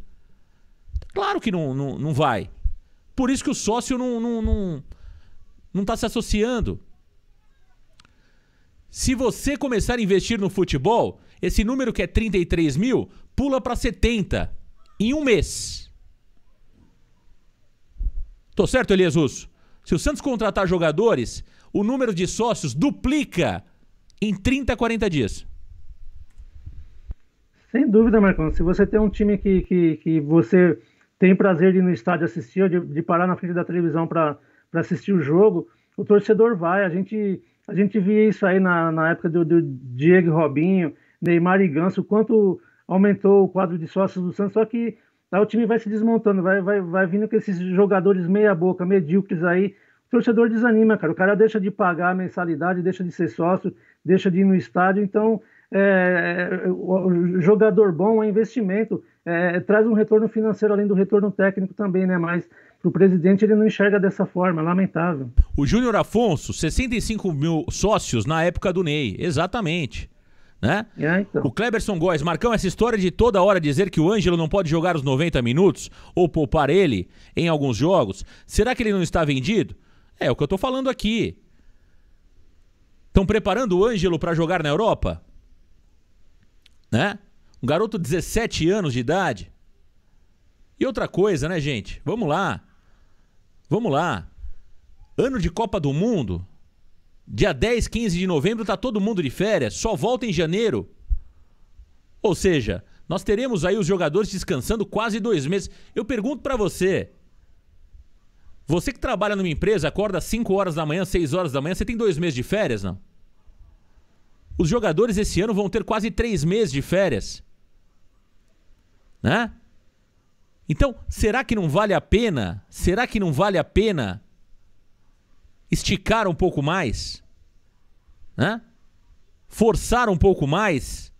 Claro que não, não, não vai. Por isso que o sócio não não não não está se associando. Se você começar a investir no futebol, esse número que é 33 mil pula para 70 em um mês. Tô certo, Elias Russo? Se o Santos contratar jogadores, o número de sócios duplica em 30, 40 dias. Sem dúvida, Marcão. Se você tem um time que, que, que você tem prazer de ir no estádio assistir ou de, de parar na frente da televisão para assistir o jogo, o torcedor vai. A gente, a gente via isso aí na, na época do, do Diego Robinho, Neymar e Ganso, o quanto aumentou o quadro de sócios do Santos, só que Aí o time vai se desmontando, vai, vai, vai vindo com esses jogadores meia-boca, medíocres aí. O torcedor desanima, cara. O cara deixa de pagar a mensalidade, deixa de ser sócio, deixa de ir no estádio. Então, é, é o jogador bom é investimento, é, traz um retorno financeiro além do retorno técnico também, né? Mas o presidente ele não enxerga dessa forma, lamentável. O Júnior Afonso, 65 mil sócios na época do Ney, exatamente. Né? É, então. O Kleberson Góes, Marcão, essa história de toda hora dizer que o Ângelo não pode jogar os 90 minutos ou poupar ele em alguns jogos, será que ele não está vendido? É, é o que eu estou falando aqui. Estão preparando o Ângelo para jogar na Europa? Né? Um garoto de 17 anos de idade. E outra coisa, né, gente? Vamos lá. Vamos lá. Ano de Copa do Mundo, Dia 10, 15 de novembro tá todo mundo de férias, só volta em janeiro. Ou seja, nós teremos aí os jogadores descansando quase dois meses. Eu pergunto para você, você que trabalha numa empresa, acorda às 5 horas da manhã, 6 horas da manhã, você tem dois meses de férias, não? Os jogadores esse ano vão ter quase três meses de férias. Né? Então, será que não vale a pena? Será que não vale a pena esticar um pouco mais, né? forçar um pouco mais,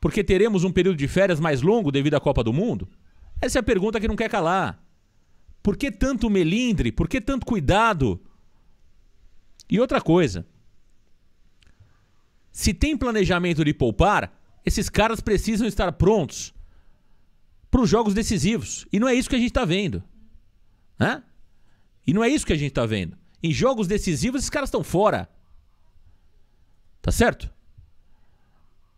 porque teremos um período de férias mais longo devido à Copa do Mundo? Essa é a pergunta que não quer calar. Por que tanto melindre? Por que tanto cuidado? E outra coisa. Se tem planejamento de poupar, esses caras precisam estar prontos para os jogos decisivos. E não é isso que a gente está vendo. Né? E não é isso que a gente está vendo. Em jogos decisivos, esses caras estão fora. Tá certo?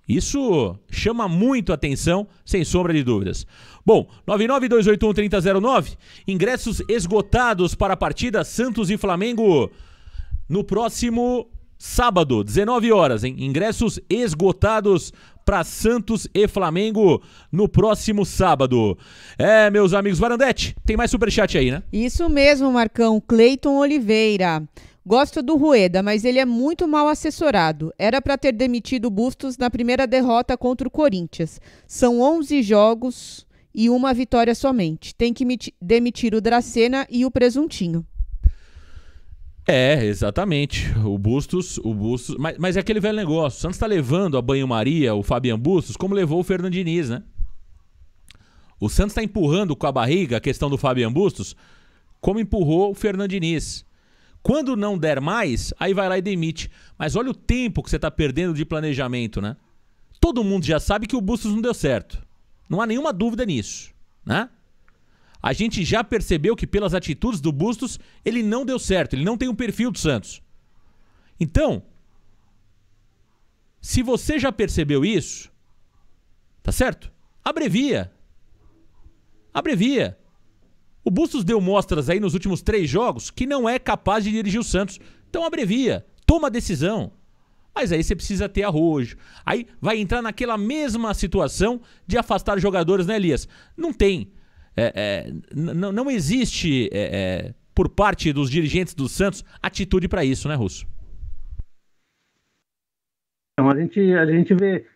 Isso chama muito atenção, sem sombra de dúvidas. Bom, 992813009, ingressos esgotados para a partida Santos e Flamengo no próximo sábado, 19 horas, hein? Ingressos esgotados para Santos e Flamengo no próximo sábado. É, meus amigos, Varandete, tem mais superchat aí, né? Isso mesmo, Marcão. Cleiton Oliveira. Gosto do Rueda, mas ele é muito mal assessorado. Era para ter demitido Bustos na primeira derrota contra o Corinthians. São 11 jogos e uma vitória somente. Tem que demitir o Dracena e o Presuntinho. É, exatamente. O Bustos, o Bustos. Mas, mas é aquele velho negócio. O Santos está levando a banho-maria, o Fabian Bustos, como levou o Fernando Diniz, né? O Santos está empurrando com a barriga a questão do Fabian Bustos, como empurrou o Fernando Diniz. Quando não der mais, aí vai lá e demite. Mas olha o tempo que você está perdendo de planejamento, né? Todo mundo já sabe que o Bustos não deu certo. Não há nenhuma dúvida nisso, né? a gente já percebeu que pelas atitudes do Bustos, ele não deu certo, ele não tem o um perfil do Santos. Então, se você já percebeu isso, tá certo? Abrevia. Abrevia. O Bustos deu mostras aí nos últimos três jogos que não é capaz de dirigir o Santos. Então abrevia, toma a decisão. Mas aí você precisa ter arrojo. Aí vai entrar naquela mesma situação de afastar jogadores, né, Elias? Não tem é, é não, existe, é, é, por parte dos dirigentes do Santos, atitude para isso, né, Russo? Então, a gente, a gente vê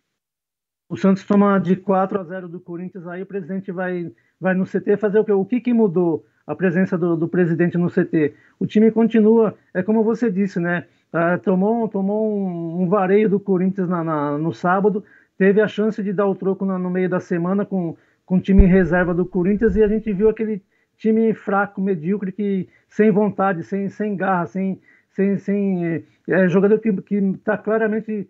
o Santos toma de 4 a 0 do Corinthians, aí o presidente vai, vai no CT fazer o quê? O que, que mudou a presença do, do presidente no CT? O time continua, é como você disse, né? Uh, tomou tomou um, um, vareio do Corinthians na, na, no sábado, teve a chance de dar o troco na, no meio da semana com, com o time reserva do Corinthians e a gente viu aquele time fraco, medíocre, que sem vontade, sem, sem garra, sem, sem, sem eh, é, jogador que está claramente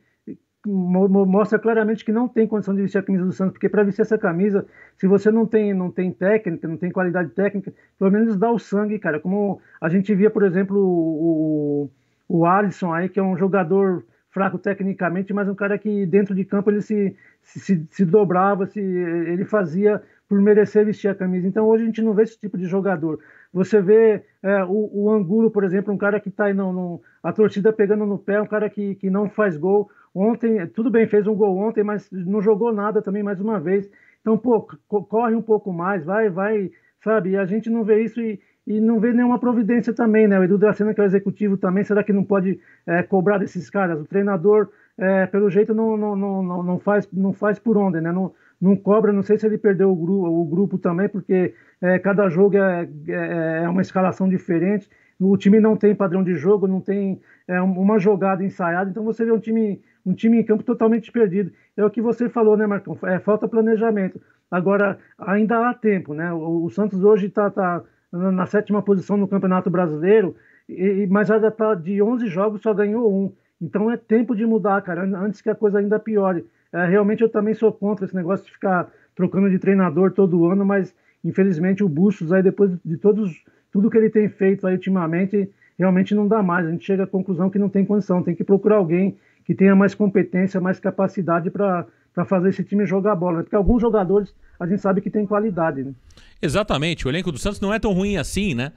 mostra claramente que não tem condição de vestir a camisa do Santos, porque para vestir essa camisa, se você não tem, não tem técnica, não tem qualidade técnica, pelo menos dá o sangue, cara. Como a gente via, por exemplo, o, o Alisson aí, que é um jogador fraco tecnicamente, mas um cara que dentro de campo ele se, se, se dobrava, se ele fazia por merecer vestir a camisa. Então hoje a gente não vê esse tipo de jogador. Você vê é, o, o, Angulo, por exemplo, um cara que está aí não, a torcida pegando no pé, um cara que, que não faz gol. Ontem, tudo bem, fez um gol ontem, mas não jogou nada também mais uma vez. Então, pô, corre um pouco mais, vai, vai, sabe? E a gente não vê isso e, e não vê nenhuma providência também, né? O Edu Dracena, que é o executivo também, será que não pode é, cobrar desses caras? O treinador é, pelo jeito, não, não, não, não, faz, não faz por onde, né? Não, não cobra, não sei se ele perdeu o, gru, o grupo também, porque é, cada jogo é, é, é, uma escalação diferente. O time não tem padrão de jogo, não tem é, uma jogada ensaiada, então você vê um time, um time em campo totalmente perdido. É o que você falou, né, Marcão? É, falta planejamento. Agora, ainda há tempo, né? O, o Santos hoje está tá, tá na sétima posição no Campeonato Brasileiro, e, mas ainda está de 11 jogos, só ganhou um. Então é tempo de mudar, cara, antes que a coisa ainda piore. É, realmente eu também sou contra esse negócio de ficar trocando de treinador todo ano, mas infelizmente o Bustos aí depois de todos tudo que ele tem feito aí ultimamente, realmente não dá mais. A gente chega à conclusão que não tem condição, tem que procurar alguém que tenha mais competência, mais capacidade para para fazer esse time jogar bola, né? porque alguns jogadores a gente sabe que tem qualidade. Né? Exatamente, o elenco do Santos não é tão ruim assim, né?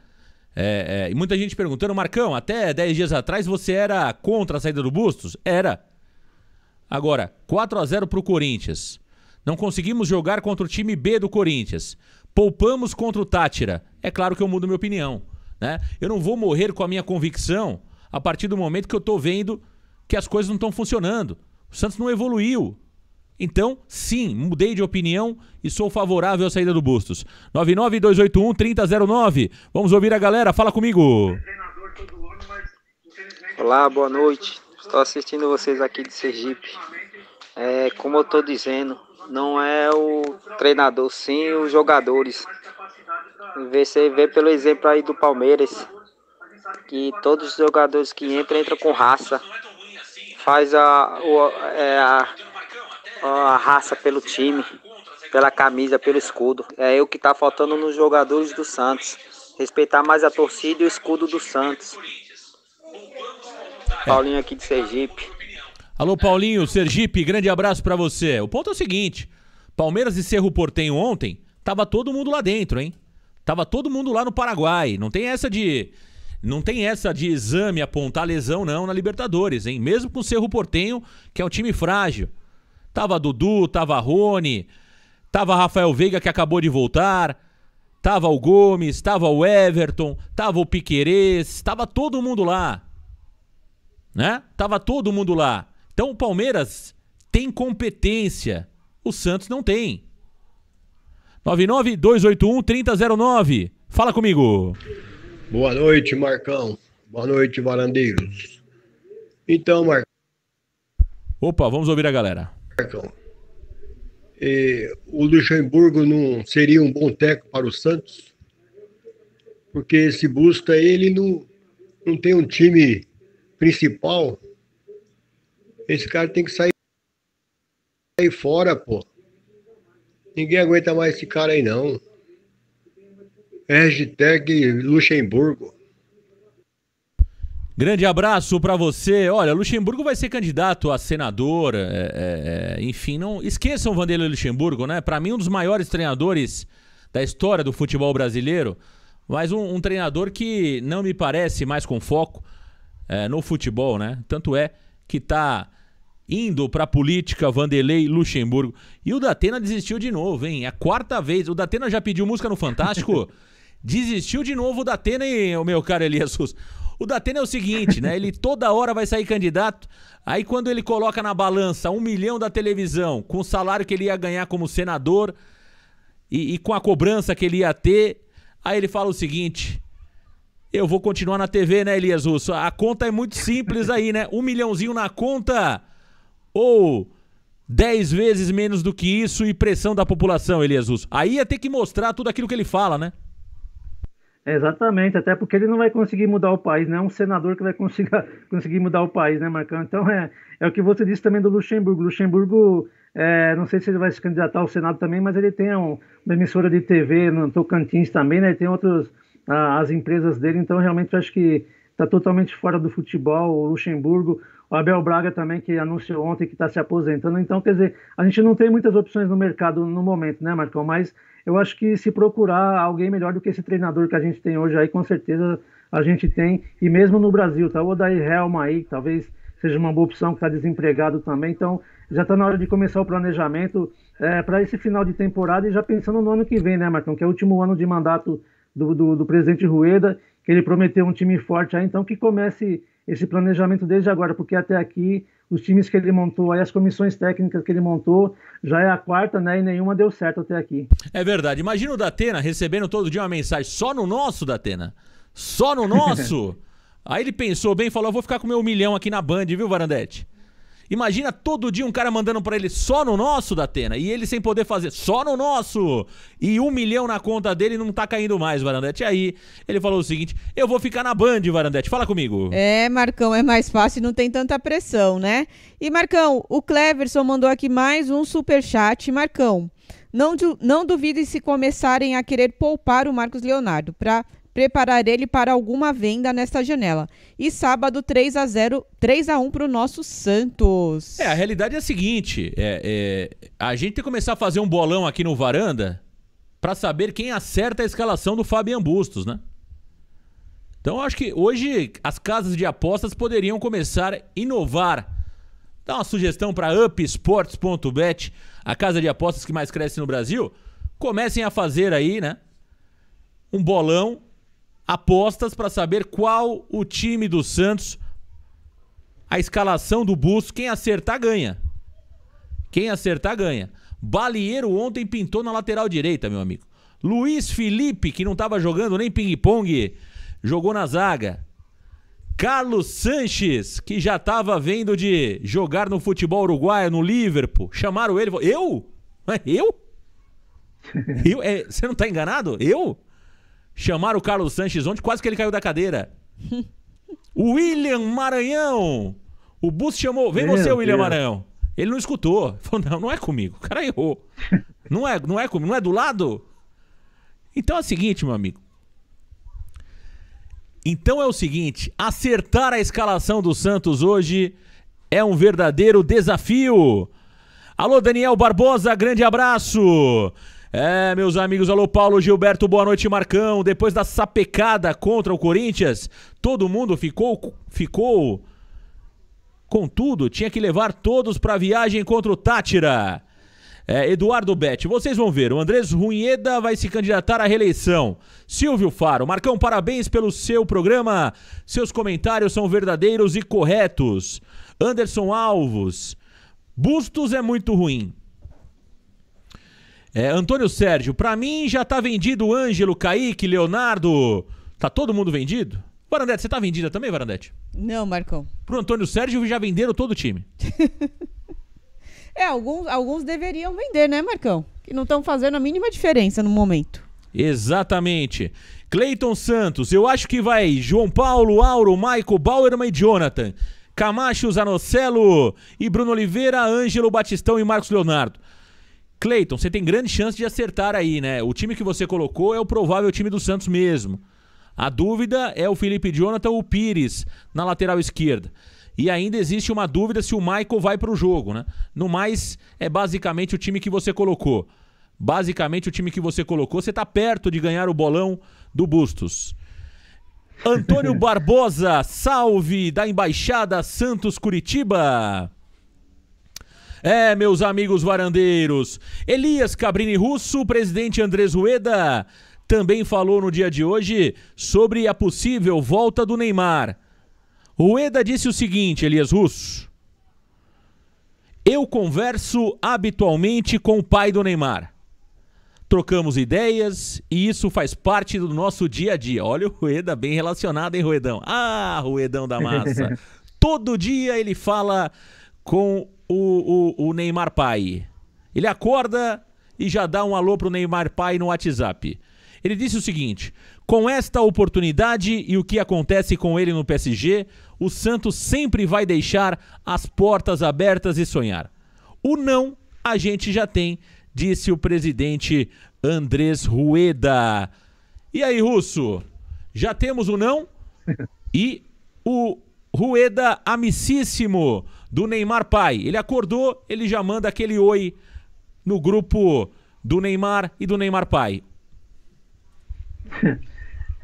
É, é, e muita gente perguntando, Marcão, até 10 dias atrás você era contra a saída do Bustos? Era. Agora, 4 a 0 para o Corinthians. Não conseguimos jogar contra o time B do Corinthians. Poupamos contra o Tátira. É claro que eu mudo minha opinião. Né? Eu não vou morrer com a minha convicção a partir do momento que eu estou vendo que as coisas não estão funcionando. O Santos não evoluiu. Então, sim, mudei de opinião e sou favorável à saída do Bustos. 99281-3009. Vamos ouvir a galera. Fala comigo. Olá, boa noite. Estou assistindo vocês aqui de Sergipe. É, como eu estou dizendo, não é o treinador, sim os jogadores. Você vê pelo exemplo aí do Palmeiras, que todos os jogadores que entram, entram com raça. Faz a, é, a a raça pelo time, pela camisa, pelo escudo. É o que está faltando nos jogadores do Santos. Respeitar mais a torcida e o escudo do Santos. É. Paulinho aqui de Sergipe. Alô, Paulinho, Sergipe, grande abraço para você. O ponto é o seguinte: Palmeiras e Cerro Portenho ontem, tava todo mundo lá dentro, hein? Tava todo mundo lá no Paraguai. Não tem essa de. Não tem essa de exame apontar lesão, não, na Libertadores, hein? Mesmo com o Cerro Portenho, que é um time frágil. Tava Dudu, tava Rony, tava Rafael Veiga que acabou de voltar, tava o Gomes, tava o Everton, tava o Piquerez, tava todo mundo lá. Né? Tava todo mundo lá. Então o Palmeiras tem competência, o Santos não tem. 99-281-3009. Fala comigo. Boa noite, Marcão. Boa noite, varandeiros. Então, Marcão. Opa, vamos ouvir a galera o Luxemburgo não seria um bom técnico para o Santos? Porque esse Busta, ele não, não tem um time principal. Esse cara tem que sair, sair fora, pô. Ninguém aguenta mais esse cara aí, não. Hashtag Luxemburgo. Grande abraço para você. Olha, Luxemburgo vai ser candidato a senador. É, é, é enfim, não esqueçam o Vanderlei Luxemburgo, né? Para mim, um dos maiores treinadores da história do futebol brasileiro. Mas um, um treinador que não me parece mais com foco é, no futebol, né? Tanto é que tá indo para política Vanderlei Luxemburgo. E o Datena desistiu de novo, hein? É a quarta vez. O Datena já pediu música no Fantástico. desistiu de novo o Datena, hein, meu caro Elias o Datena é o seguinte, né? Ele toda hora vai sair candidato. Aí quando ele coloca na balança um milhão da televisão com o salário que ele ia ganhar como senador e, e com a cobrança que ele ia ter, aí ele fala o seguinte. Eu vou continuar na TV, né, Elias Russo? A conta é muito simples aí, né? Um milhãozinho na conta ou dez vezes menos do que isso e pressão da população, Elias Russo. Aí ia ter que mostrar tudo aquilo que ele fala, né? Exatamente, até porque ele não vai conseguir mudar o país, não né? é um senador que vai conseguir, conseguir mudar o país, né, Marcão? Então é, é o que você disse também do Luxemburgo. Luxemburgo, é, não sei se ele vai se candidatar ao Senado também, mas ele tem um, uma emissora de TV no Tocantins também, né? Ele tem outros, as empresas dele, então realmente eu acho que está totalmente fora do futebol. O Luxemburgo, o Abel Braga também, que anunciou ontem que está se aposentando. Então, quer dizer, a gente não tem muitas opções no mercado no momento, né, Marcão? Mas eu acho que se procurar alguém melhor do que esse treinador que a gente tem hoje aí, com certeza a gente tem. E mesmo no Brasil, tá? O Odair Helma aí, talvez seja uma boa opção, que está desempregado também. Então, já está na hora de começar o planejamento é, para esse final de temporada e já pensando no ano que vem, né, Marcão? Que é o último ano de mandato do, do, do presidente Rueda, que ele prometeu um time forte aí, então que comece esse planejamento desde agora, porque até aqui os times que ele montou, aí as comissões técnicas que ele montou, já é a quarta, né? E nenhuma deu certo até aqui. É verdade. Imagina o Datena recebendo todo dia uma mensagem só no nosso, Datena. Só no nosso. aí ele pensou bem, falou: vou ficar com meu milhão aqui na Band, viu, Varandete? Imagina todo dia um cara mandando para ele só no nosso Datena, e ele sem poder fazer só no nosso e um milhão na conta dele não tá caindo mais, Varandete. Aí ele falou o seguinte: eu vou ficar na Band, Varandete. Fala comigo. É, Marcão, é mais fácil, não tem tanta pressão, né? E Marcão, o Cleverson mandou aqui mais um super chat, Marcão. Não, du não duvide se começarem a querer poupar o Marcos Leonardo para preparar ele para alguma venda nesta janela. E sábado, 3 a 0 3 a 1 para o nosso Santos. É, a realidade é a seguinte: é, é, a gente tem que começar a fazer um bolão aqui no varanda para saber quem acerta a escalação do Fabian Bustos, né? Então acho que hoje as casas de apostas poderiam começar a inovar. Dá uma sugestão para upsports.bet, a casa de apostas que mais cresce no Brasil. Comecem a fazer aí, né? Um bolão apostas para saber qual o time do Santos, a escalação do Busto, quem acertar ganha. Quem acertar ganha. Balieiro ontem pintou na lateral direita, meu amigo. Luiz Felipe, que não estava jogando nem ping-pong, jogou na zaga. Carlos Sanches, que já estava vendo de jogar no futebol uruguaio, no Liverpool. Chamaram ele. Eu? Eu? Eu? É, você não está enganado? Eu? Chamaram o Carlos Sanches ontem, quase que ele caiu da cadeira. William Maranhão. O Bus chamou. Vem Meu você, William Maranhão. Ele não escutou. Falou, não, não é comigo. O cara errou. não, é, não é comigo, não é do lado? Então é o seguinte, meu amigo. Então é o seguinte: acertar a escalação do Santos hoje é um verdadeiro desafio. Alô, Daniel Barbosa, grande abraço. É, meus amigos, alô Paulo Gilberto, boa noite Marcão. Depois da sapecada contra o Corinthians, todo mundo ficou ficou contudo, tinha que levar todos para a viagem contra o Tátira. É, Eduardo Betti, vocês vão ver, o Andrés Runheda vai se candidatar à reeleição. Silvio Faro, Marcão, parabéns pelo seu programa. Seus comentários são verdadeiros e corretos. Anderson Alves, Bustos é muito ruim. É, Antônio Sérgio, para mim já tá vendido Ângelo, Kaique, Leonardo. Tá todo mundo vendido? Varandete, você tá vendida também, Varandete? Não, Marcão. Pro Antônio Sérgio já venderam todo o time. é, alguns, alguns deveriam vender, né, Marcão? Que não estão fazendo a mínima diferença no momento. Exatamente. Cleiton Santos, eu acho que vai João Paulo, Auro, Maico, Bauerman e Jonathan. Camacho, Zanocelo e Bruno Oliveira, Ângelo Batistão e Marcos Leonardo. Cleiton, você tem grande chance de acertar aí, né? O time que você colocou é o provável time do Santos mesmo. A dúvida é o Felipe Jonathan ou o Pires na lateral esquerda. E ainda existe uma dúvida se o Michael vai para o jogo, né? No mais, é basicamente o time que você colocou. Basicamente o time que você colocou, você está perto de ganhar o bolão do Bustos. Antônio Barbosa, salve da Embaixada Santos Curitiba. É, meus amigos varandeiros, Elias Cabrini Russo, presidente Andrés Rueda, também falou no dia de hoje sobre a possível volta do Neymar. Rueda disse o seguinte, Elias Russo. Eu converso habitualmente com o pai do Neymar. Trocamos ideias e isso faz parte do nosso dia a dia. Olha o Rueda bem relacionado, hein, Ruedão? Ah, Ruedão da massa. Todo dia ele fala com o, o, o Neymar pai. Ele acorda e já dá um alô pro Neymar pai no WhatsApp. Ele disse o seguinte: com esta oportunidade e o que acontece com ele no PSG, o Santos sempre vai deixar as portas abertas e sonhar. O não a gente já tem, disse o presidente Andrés Rueda. E aí, Russo? Já temos o não? E o Rueda amicíssimo do Neymar pai. Ele acordou, ele já manda aquele oi no grupo do Neymar e do Neymar pai.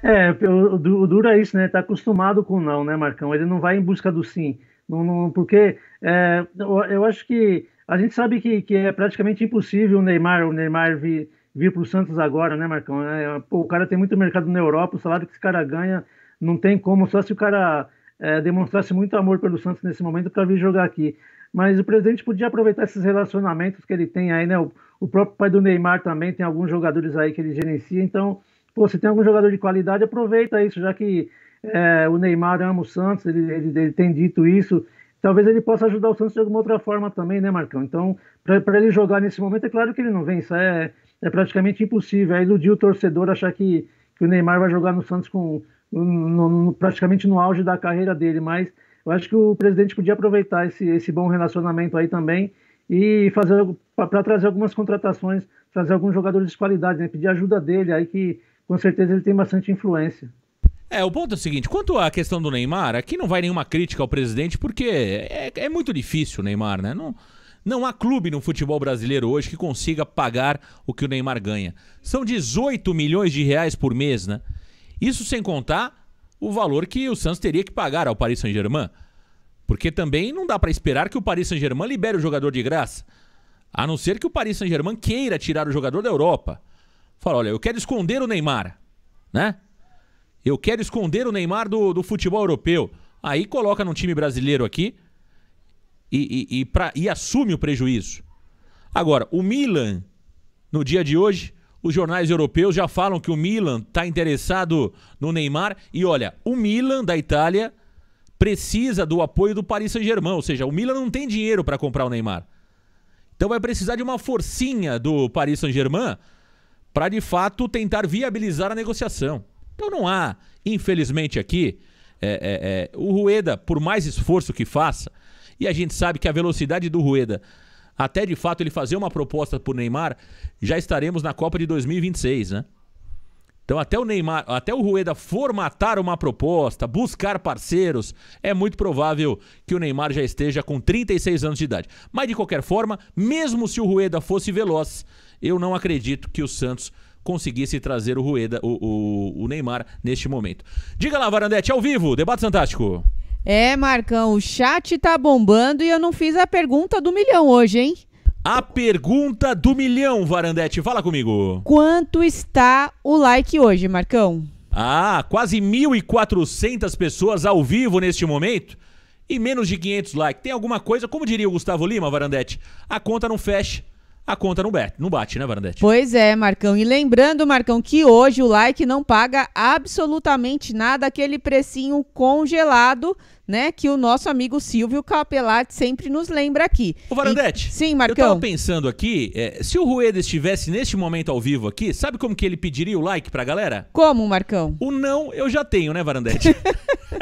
É, o duro é isso, né? Tá acostumado com não, né, Marcão? Ele não vai em busca do sim. Não, não porque é, eu acho que a gente sabe que, que é praticamente impossível o Neymar, o Neymar vir, vir para o Santos agora, né, Marcão? É, pô, o cara tem muito mercado na Europa, o salário que esse cara ganha não tem como, só se o cara é, demonstrasse muito amor pelo Santos nesse momento para vir jogar aqui. Mas o presidente podia aproveitar esses relacionamentos que ele tem aí, né? O, o, próprio pai do Neymar também tem alguns jogadores aí que ele gerencia. Então, pô, se tem algum jogador de qualidade, aproveita isso, já que é, o Neymar ama o Santos, ele, ele, ele, tem dito isso. Talvez ele possa ajudar o Santos de alguma outra forma também, né, Marcão? Então, para ele jogar nesse momento, é claro que ele não vem. É, é praticamente impossível. É iludir o torcedor achar que, que o Neymar vai jogar no Santos com, no, no, praticamente no auge da carreira dele, mas eu acho que o presidente podia aproveitar esse, esse bom relacionamento aí também e fazer para trazer algumas contratações, trazer alguns jogadores de qualidade, né? pedir ajuda dele aí que com certeza ele tem bastante influência. É, o ponto é o seguinte, quanto à questão do Neymar, aqui não vai nenhuma crítica ao presidente, porque é, é muito difícil o Neymar, né? Não, não há clube no futebol brasileiro hoje que consiga pagar o que o Neymar ganha. São 18 milhões de reais por mês, né? Isso sem contar o valor que o Santos teria que pagar ao Paris Saint-Germain. Porque também não dá para esperar que o Paris Saint-Germain libere o jogador de graça. A não ser que o Paris Saint-Germain queira tirar o jogador da Europa. Fala, olha, eu quero esconder o Neymar, né? Eu quero esconder o Neymar do, do futebol europeu. Aí coloca num time brasileiro aqui e, e, e, pra, e assume o prejuízo. Agora, o Milan, no dia de hoje, os jornais europeus já falam que o Milan está interessado no Neymar. E olha, o Milan da Itália precisa do apoio do Paris Saint-Germain. Ou seja, o Milan não tem dinheiro para comprar o Neymar. Então vai precisar de uma forcinha do Paris Saint-Germain para de fato tentar viabilizar a negociação. Então não há, infelizmente aqui, é, é, é, o Rueda, por mais esforço que faça, e a gente sabe que a velocidade do Rueda até de fato ele fazer uma proposta por Neymar, já estaremos na Copa de 2026, né? Então até o Neymar, até o Rueda formatar uma proposta, buscar parceiros, é muito provável que o Neymar já esteja com 36 anos de idade. Mas de qualquer forma, mesmo se o Rueda fosse veloz, eu não acredito que o Santos conseguisse trazer o Rueda, o, o, o Neymar neste momento. Diga lá, Varandete, ao vivo, debate fantástico. É, Marcão, o chat tá bombando e eu não fiz a pergunta do milhão hoje, hein? A pergunta do milhão, Varandete, fala comigo. Quanto está o like hoje, Marcão? Ah, quase 1.400 pessoas ao vivo neste momento e menos de 500 likes. Tem alguma coisa, como diria o Gustavo Lima, Varandete, a conta não fecha a conta não bate, não bate, né, Varandete? Pois é, Marcão. E lembrando, Marcão, que hoje o like não paga absolutamente nada, aquele precinho congelado né? Que o nosso amigo Silvio Capelati sempre nos lembra aqui. O Varandete. E... Sim, Marcão. Eu tava pensando aqui, é, se o Rueda estivesse neste momento ao vivo aqui, sabe como que ele pediria o like pra galera? Como, Marcão? O não eu já tenho, né, Varandete?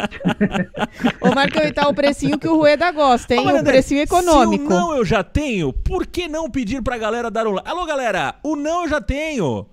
Ô, Marcão, e tá o precinho que o Rueda gosta, hein? Ô, Varandete, o precinho econômico. Se o não eu já tenho, por que não pedir pra galera dar um like? Alô, galera, o não eu já tenho.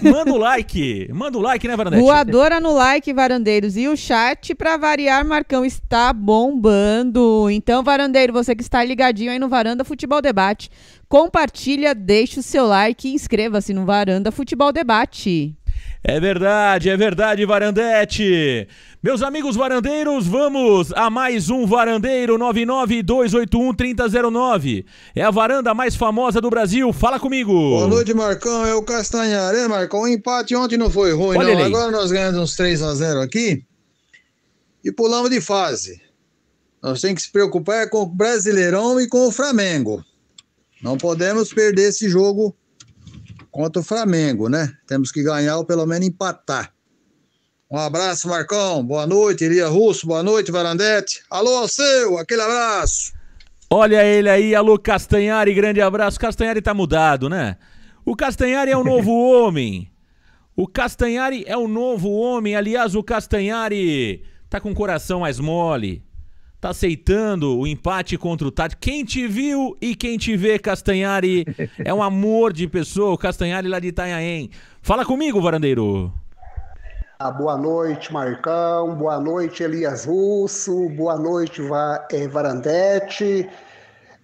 Manda o like. Manda o like, né, Varandete? Voadora no like, Varandeiros. E o chat, pra variar, Marcão, está bombando. Então, Varandeiro, você que está ligadinho aí no Varanda Futebol Debate, compartilha, deixa o seu like e inscreva-se no Varanda Futebol Debate. É verdade, é verdade, Varandete. Meus amigos varandeiros, vamos a mais um Varandeiro 992813009. É a varanda mais famosa do Brasil. Fala comigo. Boa noite, Marcão. É o Castanhar, né, Marcão? O empate ontem não foi ruim, Olha não. Agora nós ganhamos uns 3 a 0 aqui e pulamos de fase. Nós temos que se preocupar é com o Brasileirão e com o Flamengo. Não podemos perder esse jogo contra o Flamengo, né? Temos que ganhar ou pelo menos empatar. Um abraço, Marcão. Boa noite, Elia Russo. Boa noite, Varandete. Alô, seu, Aquele abraço. Olha ele aí, alô, Castanhari. Grande abraço. Castanhari tá mudado, né? O Castanhari é um novo homem. O Castanhari é um novo homem. Aliás, o Castanhari tá com o coração mais mole tá aceitando o empate contra o Tati. Quem te viu e quem te vê, Castanhari, é um amor de pessoa, o Castanhari lá de Itanhaém. Fala comigo, Varandeiro. Ah, boa noite, Marcão. Boa noite, Elias Russo. Boa noite, Va é eh, Varandete.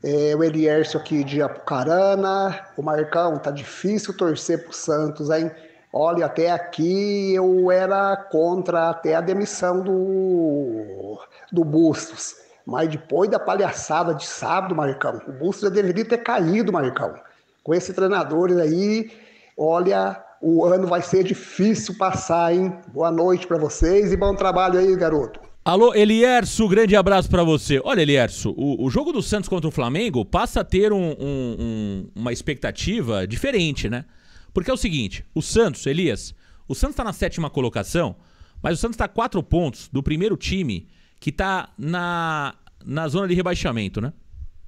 Eh, é, o Eliércio aqui de Apucarana. O Marcão, tá difícil torcer pro Santos, hein? Olha, até aqui eu era contra até a demissão do do Bustos. Mas depois da palhaçada de sábado, Maricão, o Bustos já deveria ter caído, Maricão. Com esses treinadores aí, olha, o ano vai ser difícil passar, hein? Boa noite para vocês e bom trabalho aí, garoto. Alô, Elierso, grande abraço para você. Olha, Elierso, o, o, jogo do Santos contra o Flamengo passa a ter um, um, um, uma expectativa diferente, né? Porque é o seguinte, o Santos, Elias, o Santos está na sétima colocação, mas o Santos está quatro pontos do primeiro time que está na, na zona de rebaixamento, né?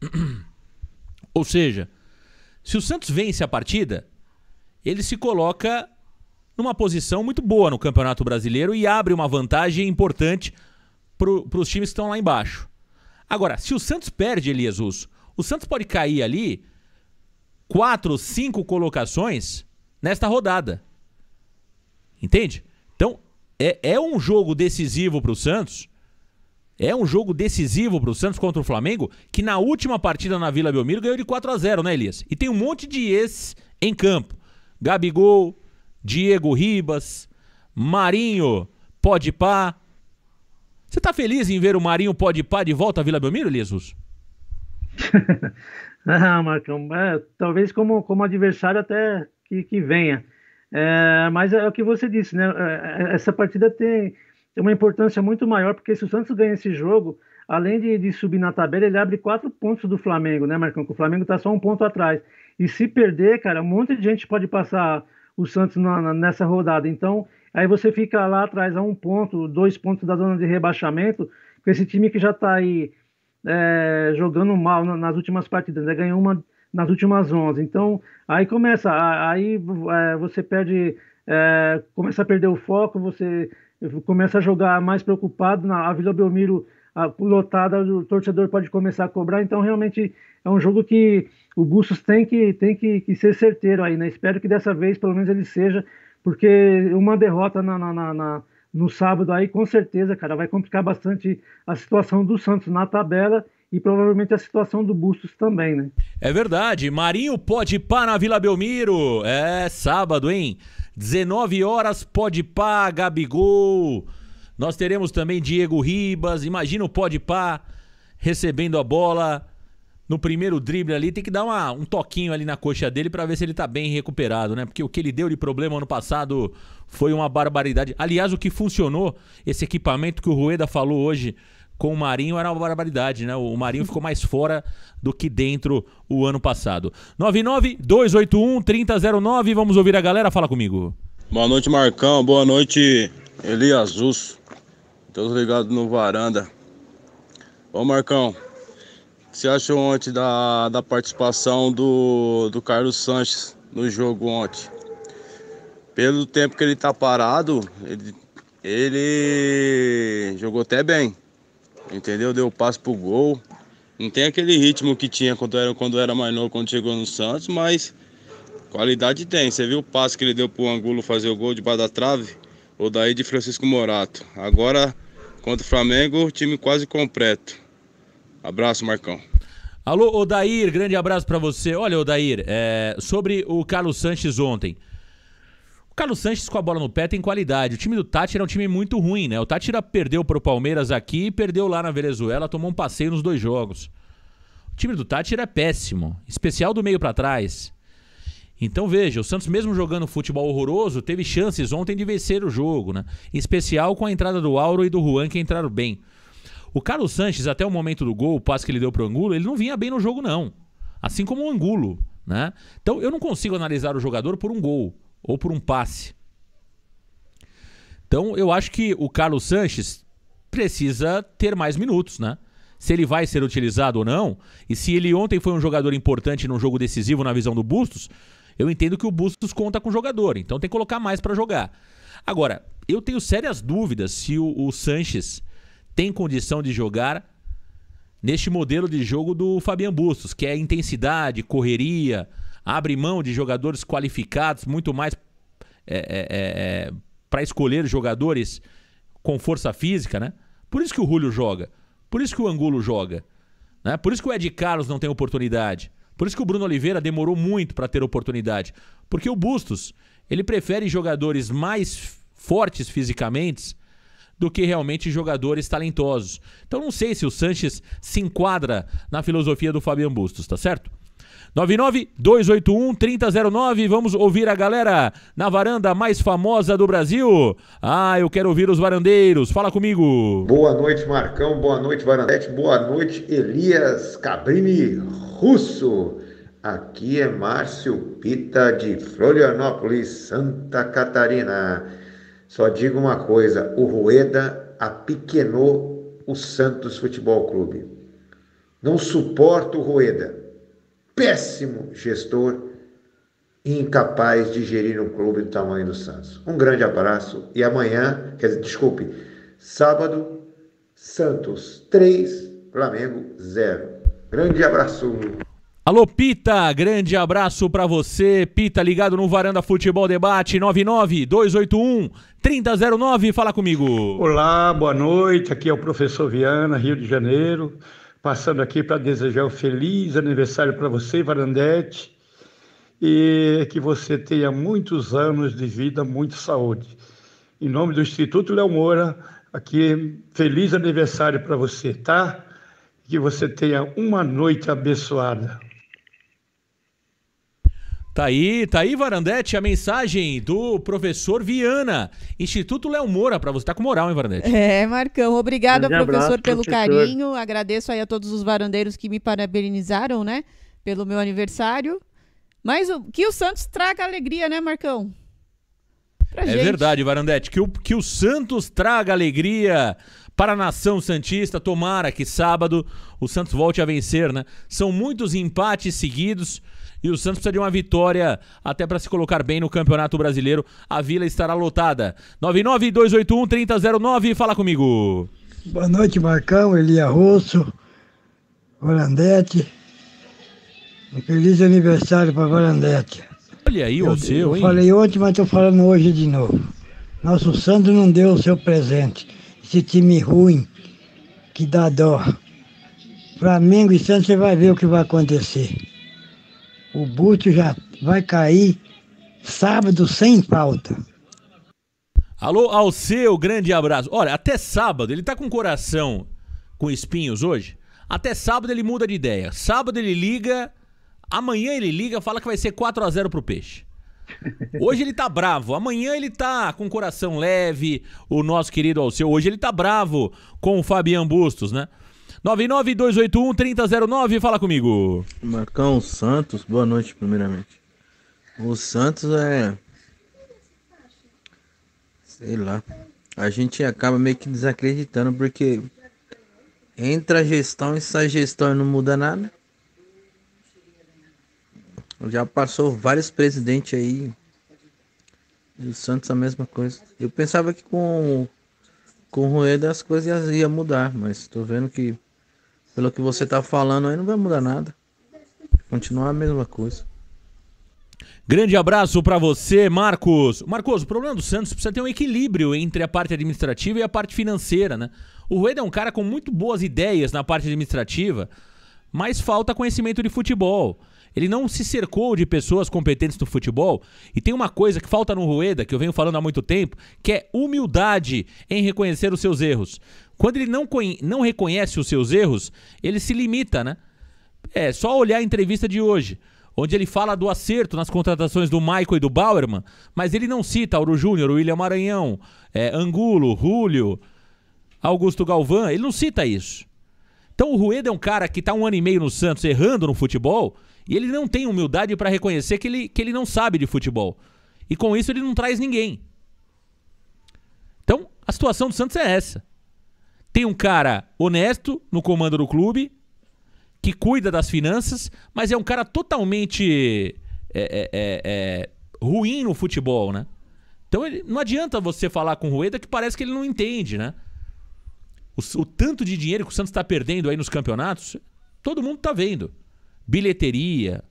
Ou seja, se o Santos vence a partida, ele se coloca numa posição muito boa no Campeonato Brasileiro e abre uma vantagem importante para os times que estão lá embaixo. Agora, se o Santos perde Elias Uso, o Santos pode cair ali quatro, cinco colocações nesta rodada. Entende? Então, é, é um jogo decisivo para o Santos é um jogo decisivo para o Santos contra o Flamengo, que na última partida na Vila Belmiro ganhou de 4 a 0 né, Elias? E tem um monte de ex em campo. Gabigol, Diego Ribas, Marinho, pode pá. Você está feliz em ver o Marinho pode pá de volta à Vila Belmiro, Elias ah, Marcão, é, talvez como, como adversário até que, que venha. É, mas é o que você disse, né? É, é, essa partida tem tem uma importância muito maior, porque se o Santos ganha esse jogo, além de, de subir na tabela, ele abre quatro pontos do Flamengo, né, Marcão? o Flamengo está só um ponto atrás. E se perder, cara, um monte de gente pode passar o Santos na, na, nessa rodada. Então, aí você fica lá atrás a um ponto, dois pontos da zona de rebaixamento, com esse time que já está aí é, jogando mal nas últimas partidas, né? ganhou uma nas últimas 11. Então, aí começa, aí é, você perde, é, começa a perder o foco, você começa a jogar mais preocupado, na Vila Belmiro a, lotada, o torcedor pode começar a cobrar, então realmente é um jogo que o Bustos tem que, tem que, que ser certeiro aí, né? Espero que dessa vez pelo menos ele seja, porque uma derrota na, na, na, no sábado aí, com certeza, cara, vai complicar bastante a situação do Santos na tabela e provavelmente a situação do Bustos também, né? É verdade. Marinho pode ir para a Vila Belmiro. É sábado, hein? 19 horas, pode pá, Gabigol. Nós teremos também Diego Ribas. Imagina o pode pá recebendo a bola no primeiro drible ali, tem que dar uma, um toquinho ali na coxa dele para ver se ele tá bem recuperado, né? Porque o que ele deu de problema ano passado foi uma barbaridade. Aliás, o que funcionou, esse equipamento que o Rueda falou hoje com o Marinho era uma barbaridade, né? O Marinho ficou mais fora do que dentro o ano passado. 99-281-3009, vamos ouvir a galera, fala comigo. Boa noite, Marcão, boa noite, Elias Russo. Todos ligados no Varanda. Ô, Marcão, o que você achou ontem da, da participação do, do Carlos Sanches no jogo ontem? Pelo tempo que ele tá parado, ele, ele jogou até bem entendeu? Deu passo pro gol. Não tem aquele ritmo que tinha quando era, quando era mais novo, quando chegou no Santos, mas qualidade tem. Você viu o passo que ele deu pro Angulo fazer o gol de da trave? Ou daí de Francisco Morato. Agora, contra o Flamengo, time quase completo. Abraço, Marcão. Alô, Odair, grande abraço para você. Olha, Odair, é, sobre o Carlos Sanches ontem. Carlos Sanches com a bola no pé tem qualidade. O time do Tati é um time muito ruim, né? O Tati perdeu pro Palmeiras aqui e perdeu lá na Venezuela, tomou um passeio nos dois jogos. O time do Tati é péssimo, especial do meio para trás. Então veja, o Santos mesmo jogando futebol horroroso, teve chances ontem de vencer o jogo, né? Em especial com a entrada do Auro e do Juan que entraram bem. O Carlos Sanches até o momento do gol, o passe que ele deu pro Angulo, ele não vinha bem no jogo não. Assim como o Angulo, né? Então eu não consigo analisar o jogador por um gol ou por um passe. Então eu acho que o Carlos Sanches precisa ter mais minutos, né? Se ele vai ser utilizado ou não, e se ele ontem foi um jogador importante num jogo decisivo na visão do Bustos, eu entendo que o Bustos conta com o jogador, então tem que colocar mais para jogar. Agora, eu tenho sérias dúvidas se o, o Sanches tem condição de jogar neste modelo de jogo do Fabian Bustos, que é intensidade, correria, abre mão de jogadores qualificados, muito mais é, é, é, é para escolher jogadores com força física, né? Por isso que o Julio joga, por isso que o Angulo joga, né? Por isso que o Ed Carlos não tem oportunidade, por isso que o Bruno Oliveira demorou muito para ter oportunidade, porque o Bustos ele prefere jogadores mais fortes fisicamente do que realmente jogadores talentosos. Então não sei se o Sanches se enquadra na filosofia do Fabian Bustos, tá certo? 281 3009 Vamos ouvir a galera na varanda mais famosa do Brasil. Ah, eu quero ouvir os varandeiros. Fala comigo. Boa noite, Marcão. Boa noite, Varandete. Boa noite, Elias Cabrini Russo. Aqui é Márcio Pita de Florianópolis, Santa Catarina. Só digo uma coisa: o Rueda apequenou o Santos Futebol Clube. Não suporto o Rueda péssimo gestor e incapaz de gerir um clube do tamanho do Santos. Um grande abraço e amanhã, quer dizer, desculpe, sábado, Santos 3, Flamengo 0. Grande abraço. Alô, Pita, grande abraço para você. Pita ligado no Varanda Futebol Debate 281 3009. Fala comigo. Olá, boa noite. Aqui é o professor Viana, Rio de Janeiro passando aqui para desejar um feliz aniversário para você, Varandete, e que você tenha muitos anos de vida, muita saúde. Em nome do Instituto Léo Moura, aqui, feliz aniversário para você, tá? Que você tenha uma noite abençoada. Tá aí, tá aí, Varandete, a mensagem do professor Viana, Instituto Léo Moura, para você. Tá com moral, hein, Varandete? É, Marcão, obrigado um professor, abraço, pelo professor. carinho. Agradeço aí a todos os varandeiros que me parabenizaram, né, pelo meu aniversário. Mas o, que o Santos traga alegria, né, Marcão? Pra é gente. verdade, Varandete, que o, que o Santos traga alegria para a nação Santista. Tomara que sábado o Santos volte a vencer, né? São muitos empates seguidos. E o Santos precisa de uma vitória até para se colocar bem no Campeonato Brasileiro. A Vila estará lotada. 281 3009 fala comigo. Boa noite, Marcão, Elia Rosso, Varandete. Um feliz aniversário para Varandete. Olha aí o seu, hein? Eu falei ontem, mas estou falando hoje de novo. Nosso Santos não deu o seu presente. Esse time ruim, que dá dó. Flamengo e Santos, você vai ver o que vai acontecer. O boot já vai cair sábado sem falta. Alô, Alceu, grande abraço. Olha, até sábado, ele tá com o coração com espinhos hoje. Até sábado ele muda de ideia. Sábado ele liga, amanhã ele liga, fala que vai ser 4 a 0 pro Peixe. Hoje ele tá bravo, amanhã ele tá com o coração leve, o nosso querido Alceu. Hoje ele tá bravo com o Fabian Bustos, né? 99281-3009, fala comigo. Marcão Santos, boa noite, primeiramente. O Santos é. Sei lá. A gente acaba meio que desacreditando, porque entra a gestão e sai gestão e não muda nada. Já passou vários presidentes aí. E o Santos a mesma coisa. Eu pensava que com, com o Rueda as coisas iam mudar, mas tô vendo que pelo que você tá falando aí, não vai mudar nada. Continuar a mesma coisa. Grande abraço para você, Marcos. Marcos, o problema do Santos precisa ter um equilíbrio entre a parte administrativa e a parte financeira, né? O Rueda é um cara com muito boas ideias na parte administrativa, mas falta conhecimento de futebol. Ele não se cercou de pessoas competentes no futebol. E tem uma coisa que falta no Rueda, que eu venho falando há muito tempo, que é humildade em reconhecer os seus erros. Quando ele não, não reconhece os seus erros, ele se limita, né? É só olhar a entrevista de hoje onde ele fala do acerto nas contratações do Michael e do Bauerman, mas ele não cita Auro Júnior, William Maranhão, é, Angulo, Rúlio, Augusto Galvão, ele não cita isso. Então o Rueda é um cara que está um ano e meio no Santos errando no futebol, e ele não tem humildade para reconhecer que ele, que ele não sabe de futebol. E com isso ele não traz ninguém. Então, a situação do Santos é essa. Tem um cara honesto no comando do clube, que cuida das finanças, mas é um cara totalmente é, é, é, é ruim no futebol, né? Então ele, não adianta você falar com o Rueda que parece que ele não entende, né? O, o tanto de dinheiro que o Santos está perdendo aí nos campeonatos, todo mundo está vendo bilheteria.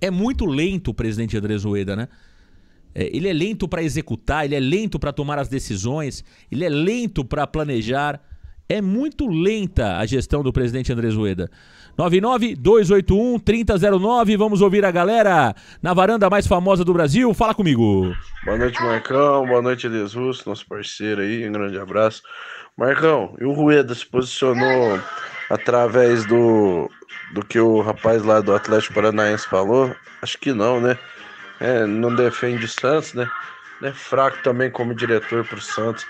É muito lento o presidente Andrés Rueda, né? É, ele é lento para executar, ele é lento para tomar as decisões, ele é lento para planejar. É muito lenta a gestão do presidente Andrés 99 281 3009 vamos ouvir a galera na varanda mais famosa do Brasil. Fala comigo. Boa noite, Marcão. Boa noite, Jesus, nosso parceiro aí. Um grande abraço. Marcão, e o Rueda se posicionou através do do que o rapaz lá do Atlético Paranaense falou? Acho que não, né? É, não defende o Santos, né? É fraco também como diretor pro Santos.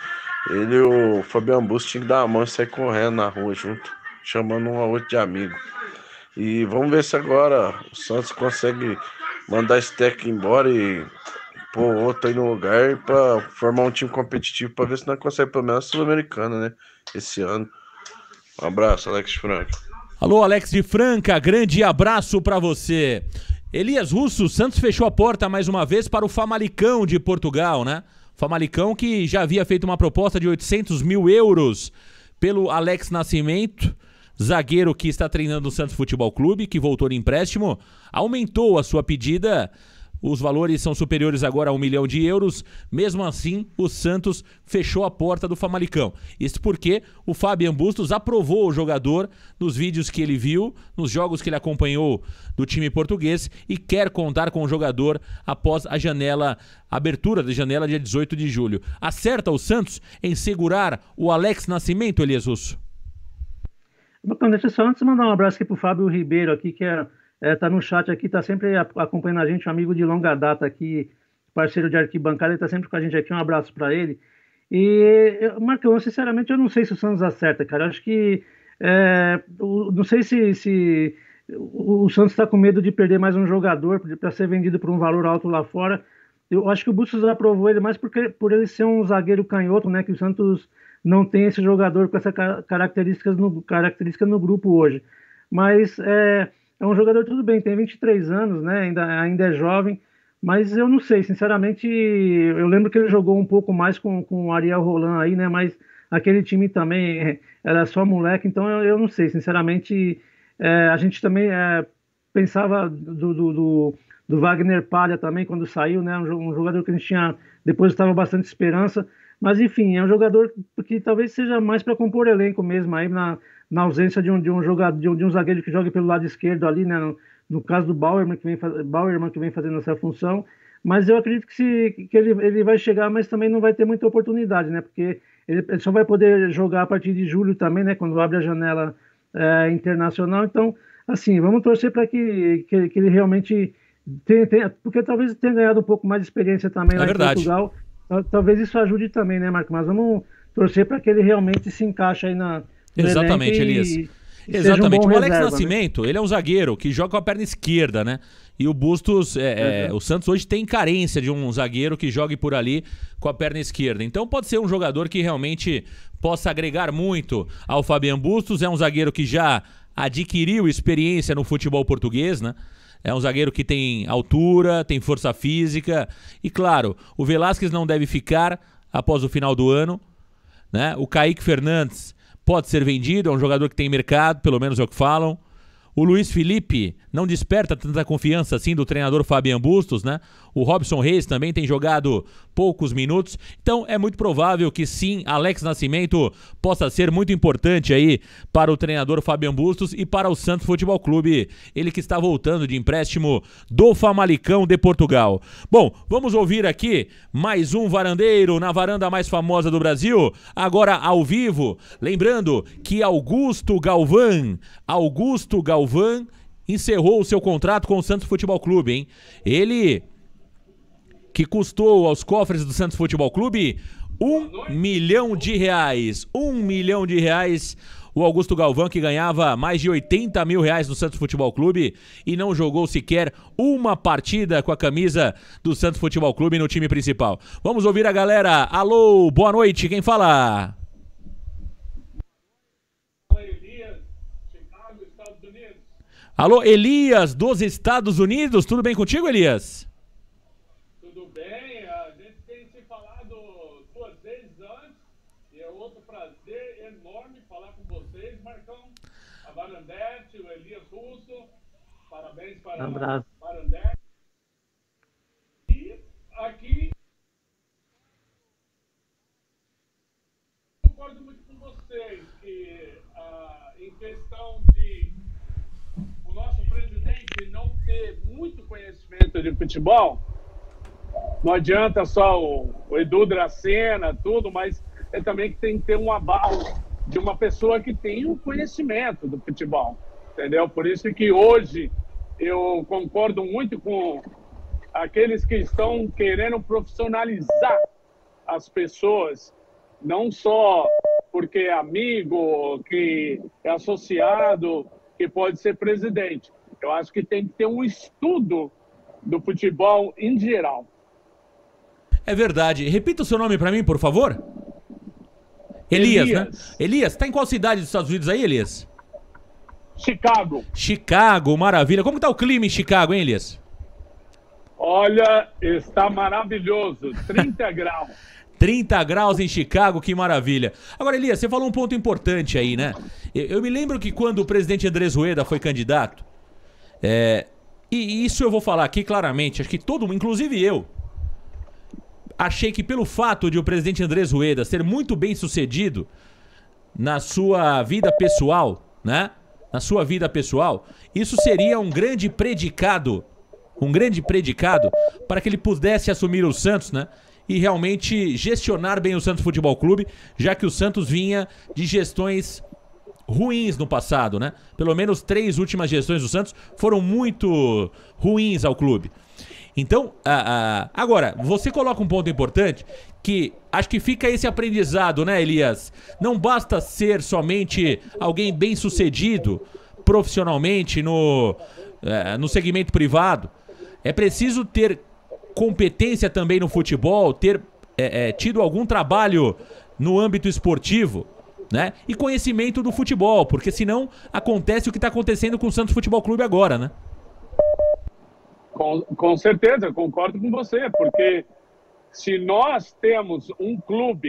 Ele o Fabiano Busto tinha que dar a mão e sair correndo na rua junto, chamando um ao outro de amigo. E vamos ver se agora o Santos consegue mandar esse técnico embora e pôr outro aí no lugar para formar um time competitivo para ver se não consegue pelo menos Sul-Americana, né? Esse ano. Um abraço, Alex Franco. Alô, Alex de Franca, grande abraço para você. Elias Russo, Santos fechou a porta mais uma vez para o Famalicão de Portugal, né? Famalicão que já havia feito uma proposta de 800 mil euros pelo Alex Nascimento, zagueiro que está treinando o Santos Futebol Clube, que voltou no empréstimo, aumentou a sua pedida os valores são superiores agora a um milhão de euros. Mesmo assim, o Santos fechou a porta do Famalicão. Isso porque o Fabian Bustos aprovou o jogador nos vídeos que ele viu, nos jogos que ele acompanhou do time português e quer contar com o jogador após a janela, a abertura da janela dia 18 de julho. Acerta o Santos em segurar o Alex Nascimento, Elias Russo? Bacana, deixa eu só antes mandar um abraço aqui para o Fábio Ribeiro aqui, que é está é, tá no chat aqui, está sempre acompanhando a gente, um amigo de longa data aqui, parceiro de arquibancada, ele está sempre com a gente aqui, um abraço para ele. E, Marcão, sinceramente, eu não sei se o Santos acerta, cara. Eu acho que. É, não sei se, se o Santos está com medo de perder mais um jogador para ser vendido por um valor alto lá fora. Eu acho que o Bustos aprovou ele mais porque, por ele ser um zagueiro canhoto, né? Que o Santos não tem esse jogador com essas características no, característica no grupo hoje. Mas é, é um jogador, tudo bem, tem 23 anos, né? Ainda, ainda é jovem, mas eu não sei, sinceramente, eu lembro que ele jogou um pouco mais com, com o Ariel Roland aí, né? Mas aquele time também é, era só moleque, então eu, eu não sei, sinceramente, é, a gente também é, pensava do, do, do, do, Wagner Palha também quando saiu, né? Um, um jogador que a gente tinha depois estava bastante esperança, mas enfim, é um jogador que talvez seja mais para compor elenco mesmo aí na, na ausência de um, de um jogador, de um, de um zagueiro que joga pelo lado esquerdo ali, né? No, no caso do Bauerman que, vem, Bauerman, que vem fazendo essa função. Mas eu acredito que, se, que ele, ele vai chegar, mas também não vai ter muita oportunidade, né? Porque ele, ele só vai poder jogar a partir de julho também, né? Quando abre a janela é, internacional. Então, assim, vamos torcer para que, que, que, ele realmente tenha, tenha, porque talvez tenha ganhado um pouco mais de experiência também é lá verdade. em Portugal. Talvez isso ajude também, né, Marco? Mas vamos torcer para que ele realmente se encaixe aí na, Exatamente, Elias. E, Exatamente. Um o Alex reserva, né? Nascimento, né? ele é um zagueiro que joga com a perna esquerda, né? E o Bustos, é é, é, é, o Santos hoje tem carência de um zagueiro que jogue por ali com a perna esquerda. Então pode ser um jogador que realmente possa agregar muito ao Fabian Bustos. É um zagueiro que já adquiriu experiência no futebol português, né? É um zagueiro que tem altura, tem força física. E claro, o Velasquez não deve ficar após o final do ano. Né? O Kaique Fernandes pode ser vendido, é um jogador que tem mercado, pelo menos é o que falam. O Luiz Felipe não desperta tanta confiança assim do treinador Fabian Bustos, né? O Robson Reis também tem jogado poucos minutos. Então é muito provável que sim, Alex Nascimento possa ser muito importante aí para o treinador Fabian Bustos e para o Santos Futebol Clube, ele que está voltando de empréstimo do Famalicão de Portugal. Bom, vamos ouvir aqui mais um varandeiro na varanda mais famosa do Brasil, agora ao vivo. Lembrando que Augusto Galvão, Augusto Galvão encerrou o seu contrato com o Santos Futebol Clube, hein? Ele que custou aos cofres do Santos Futebol Clube um milhão de reais. Um milhão de reais. O Augusto Galvão, que ganhava mais de 80 mil reais no Santos Futebol Clube e não jogou sequer uma partida com a camisa do Santos Futebol Clube no time principal. Vamos ouvir a galera. Alô, boa noite, quem fala? Alô, Elias, dos Estados Unidos. Tudo bem contigo, Elias? Parabéns para Abraço. E aqui concordo muito com vocês que ah, em questão de o nosso presidente não ter muito conhecimento de futebol, não adianta só o, o Edu Dracena, tudo, mas é também que tem que ter um abalo de uma pessoa que tem o um conhecimento do futebol, entendeu? Por isso que hoje eu concordo muito com aqueles que estão querendo profissionalizar as pessoas, não só porque é amigo, que é associado, que pode ser presidente. Eu acho que tem que ter um estudo do futebol em geral. É verdade. Repita o seu nome para mim, por favor. Elias, né? Elias, né? Elias, tá em qual cidade dos Estados Unidos aí, Elias? Chicago. Chicago, maravilha. Como está o clima em Chicago, hein, Elias? Olha, está maravilhoso. 30 graus. 30 graus em Chicago, que maravilha. Agora, Elias, você falou um ponto importante aí, né? Eu, me lembro que quando o presidente Andrés Rueda foi candidato, é, e isso eu vou falar aqui claramente, acho que todo mundo, inclusive eu, achei que pelo fato de o presidente Andrés Rueda ser muito bem sucedido na sua vida pessoal, né? na sua vida pessoal, isso seria um grande predicado, um grande predicado para que ele pudesse assumir o Santos, né? E realmente gestionar bem o Santos Futebol Clube, já que o Santos vinha de gestões ruins no passado, né? Pelo menos três últimas gestões do Santos foram muito ruins ao clube. Então, agora, você coloca um ponto importante que acho que fica esse aprendizado, né, Elias? Não basta ser somente alguém bem sucedido profissionalmente no, é, no segmento privado. É preciso ter competência também no futebol, ter é, é, tido algum trabalho no âmbito esportivo. Né? E conhecimento do futebol, porque senão acontece o que está acontecendo com o Santos Futebol Clube agora, né? Com, com certeza, concordo com você, porque se nós temos um clube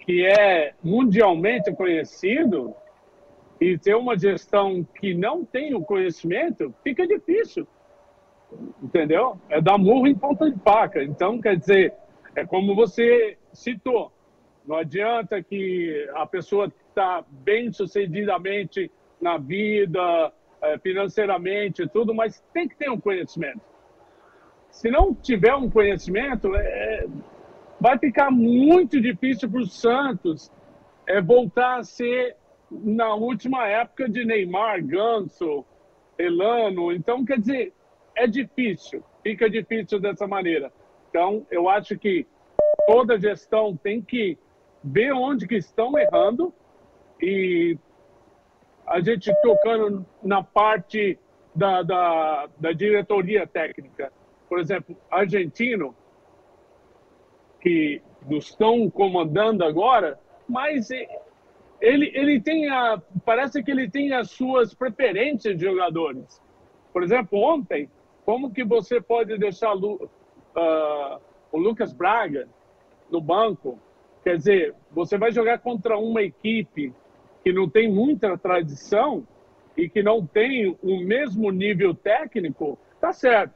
que é mundialmente conhecido e ter uma gestão que não tem o conhecimento, fica difícil. Entendeu? É dar murro em ponta de faca. Então, quer dizer, é como você citou. Não adianta que a pessoa está bem sucedidamente na vida, eh, financeiramente, tudo, mas tem que ter um conhecimento se não tiver um conhecimento, é, vai ficar muito difícil para o Santos é, voltar a ser na última época de Neymar, Ganso, Elano. Então, quer dizer, é difícil, fica difícil dessa maneira. Então, eu acho que toda gestão tem que ver onde que estão errando e a gente tocando na parte da, da, da diretoria técnica por exemplo, argentino, que nos estão comandando agora, mas ele, ele tem a, parece que ele tem as suas preferências de jogadores. Por exemplo, ontem, como que você pode deixar uh, o Lucas Braga no banco? Quer dizer, você vai jogar contra uma equipe que não tem muita tradição e que não tem o mesmo nível técnico, tá certo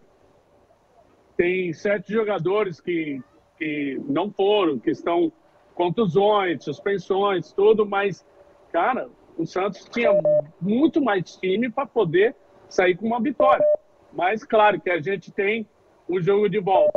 tem sete jogadores que, que não foram, que estão contusões, suspensões, tudo, mas, cara, o Santos tinha muito mais time para poder sair com uma vitória. Mas, claro, que a gente tem o jogo de volta.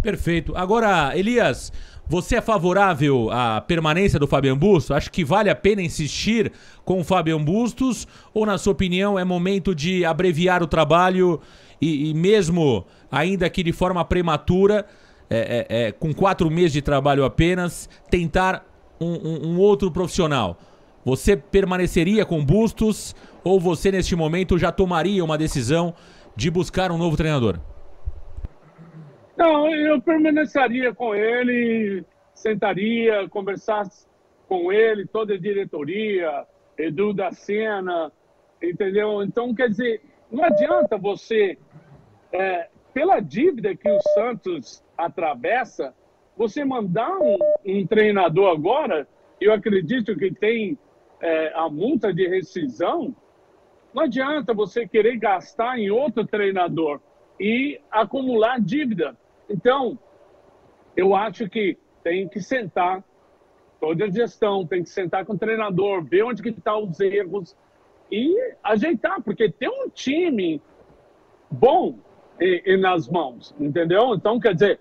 Perfeito. Agora, Elias, você é favorável à permanência do Fabian Bustos? Acho que vale a pena insistir com o Fabian Bustos? Ou, na sua opinião, é momento de abreviar o trabalho e, e mesmo ainda aqui de forma prematura, é, é, é, com quatro meses de trabalho apenas, tentar um, um, um outro profissional? Você permaneceria com Bustos ou você, neste momento, já tomaria uma decisão de buscar um novo treinador? Não, eu permaneceria com ele, sentaria, conversasse com ele, toda a diretoria, Edu da Sena, entendeu? Então, quer dizer, não adianta você é, pela dívida que o Santos atravessa, você mandar um, um treinador agora, eu acredito que tem é, a multa de rescisão, não adianta você querer gastar em outro treinador e acumular dívida. Então, eu acho que tem que sentar toda a gestão, tem que sentar com o treinador, ver onde que estão tá os erros e ajeitar, porque ter um time bom e, e nas mãos, entendeu? Então, quer dizer,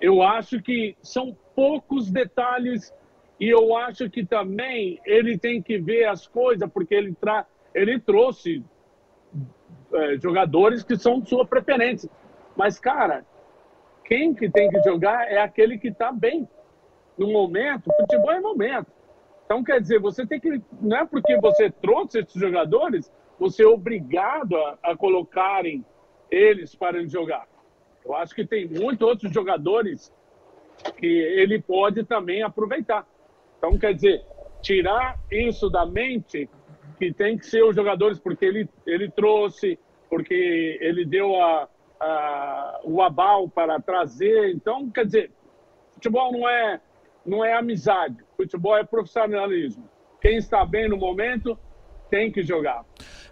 eu acho que são poucos detalhes e eu acho que também ele tem que ver as coisas, porque ele, tra... ele trouxe é, jogadores que são de sua preferência. Mas, cara, quem que tem que jogar é aquele que está bem no momento. Futebol é momento. Então, quer dizer, você tem que. Não é porque você trouxe esses jogadores, você é obrigado a, a colocarem eles param de jogar. Eu acho que tem muitos outros jogadores que ele pode também aproveitar. Então, quer dizer, tirar isso da mente que tem que ser os jogadores, porque ele, ele trouxe, porque ele deu a, a, o aval para trazer. Então, quer dizer, futebol não é, não é amizade, futebol é profissionalismo. Quem está bem no momento tem que jogar.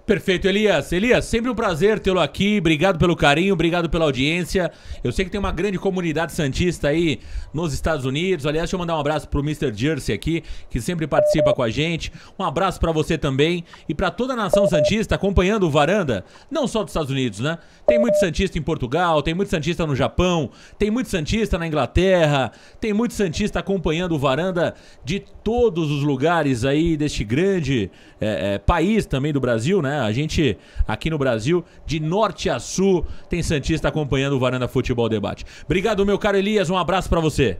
Perfeito, Elias. Elias, sempre um prazer tê-lo aqui. Obrigado pelo carinho, obrigado pela audiência. Eu sei que tem uma grande comunidade santista aí nos Estados Unidos. Aliás, deixa eu mandar um abraço pro Mr. Jersey aqui, que sempre participa com a gente. Um abraço para você também e para toda a nação santista acompanhando o Varanda, não só dos Estados Unidos, né? Tem muito santista em Portugal, tem muito santista no Japão, tem muito santista na Inglaterra, tem muito santista acompanhando o Varanda de todos os lugares aí deste grande é, é, país também do Brasil, né? né? A gente aqui no Brasil, de norte a sul, tem Santista acompanhando o Varanda Futebol Debate. Obrigado, meu caro Elias, um abraço para você.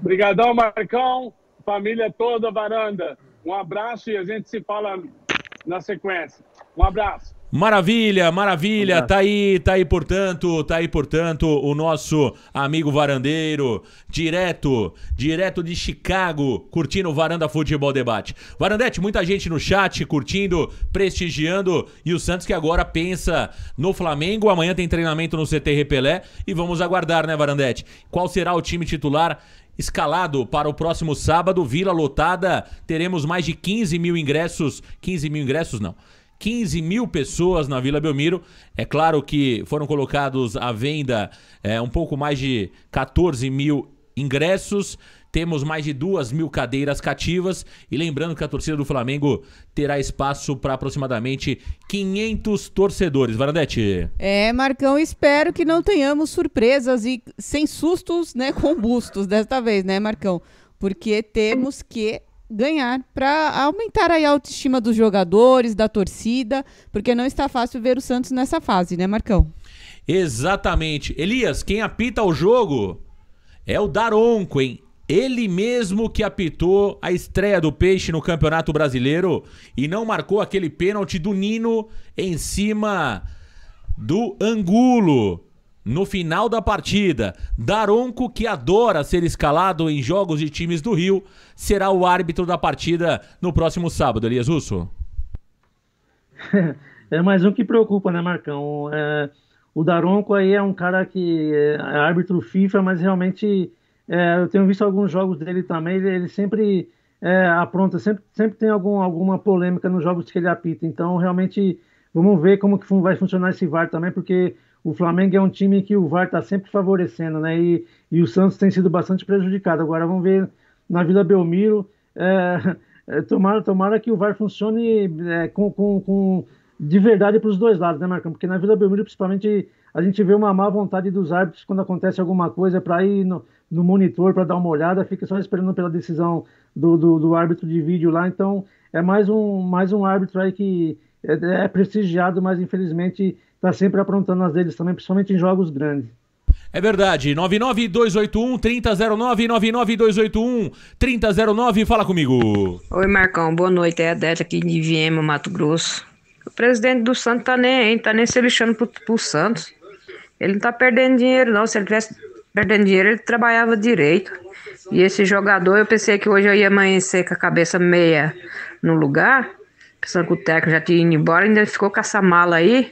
Obrigadão, Marcão, família toda, Varanda. Um abraço e a gente se fala na sequência. Um abraço. Maravilha, maravilha. Tá aí, tá aí, portanto, tá aí, portanto, o nosso amigo varandeiro, direto, direto de Chicago, curtindo o Varanda Futebol Debate. Varandete, muita gente no chat curtindo, prestigiando e o Santos que agora pensa no Flamengo. Amanhã tem treinamento no CT Repelé e vamos aguardar, né, Varandete? Qual será o time titular? escalado para o próximo sábado, Vila Lotada. Teremos mais de 15 mil ingressos. 15 mil ingressos, não. 15 mil pessoas na Vila Belmiro. É claro que foram colocados à venda é, um pouco mais de 14 mil ingressos. Temos mais de 2 mil cadeiras cativas. E lembrando que a torcida do Flamengo terá espaço para aproximadamente 500 torcedores. Varandete. É, Marcão, espero que não tenhamos surpresas e sem sustos, né, bustos desta vez, né, Marcão? Porque temos que ganhar para aumentar a autoestima dos jogadores, da torcida, porque não está fácil ver o Santos nessa fase, né, Marcão? Exatamente. Elias, quem apita o jogo é o Daronco, hein? Ele mesmo que apitou a estreia do Peixe no Campeonato Brasileiro e não marcou aquele pênalti do Nino em cima do Angulo no final da partida, Daronco, que adora ser escalado em jogos de times do Rio, será o árbitro da partida no próximo sábado. Elias Russo. É mais um que preocupa, né, Marcão? É, o Daronco aí é um cara que é árbitro FIFA, mas realmente é, eu tenho visto alguns jogos dele também. Ele, ele sempre é, apronta, sempre, sempre tem algum, alguma polêmica nos jogos que ele apita. Então, realmente, vamos ver como que vai funcionar esse VAR também, porque o Flamengo é um time que o VAR está sempre favorecendo, né? E, e, o Santos tem sido bastante prejudicado. Agora vamos ver na Vila Belmiro. É, é tomara, tomara que o VAR funcione é, com, com, com, de verdade para os dois lados, né, Marcão? Porque na Vila Belmiro, principalmente, a gente vê uma má vontade dos árbitros quando acontece alguma coisa para ir no, no monitor para dar uma olhada, fica só esperando pela decisão do, do, do, árbitro de vídeo lá. Então é mais um, mais um árbitro aí que é, é prestigiado, mas infelizmente tá sempre aprontando as deles também, principalmente em jogos grandes. É verdade, 99281 3009 99281 3009, fala comigo. Oi Marcão, boa noite, é a Dete aqui de Viema, Mato Grosso. O presidente do Santos tá nem, tá nem se lixando pro, pro Santos. Ele não tá perdendo dinheiro não, se ele tivesse perdendo dinheiro ele trabalhava direito. E esse jogador, eu pensei que hoje eu ia amanhecer com a cabeça meia no lugar, pensando que o técnico já tinha ido embora, ainda ficou com essa mala aí.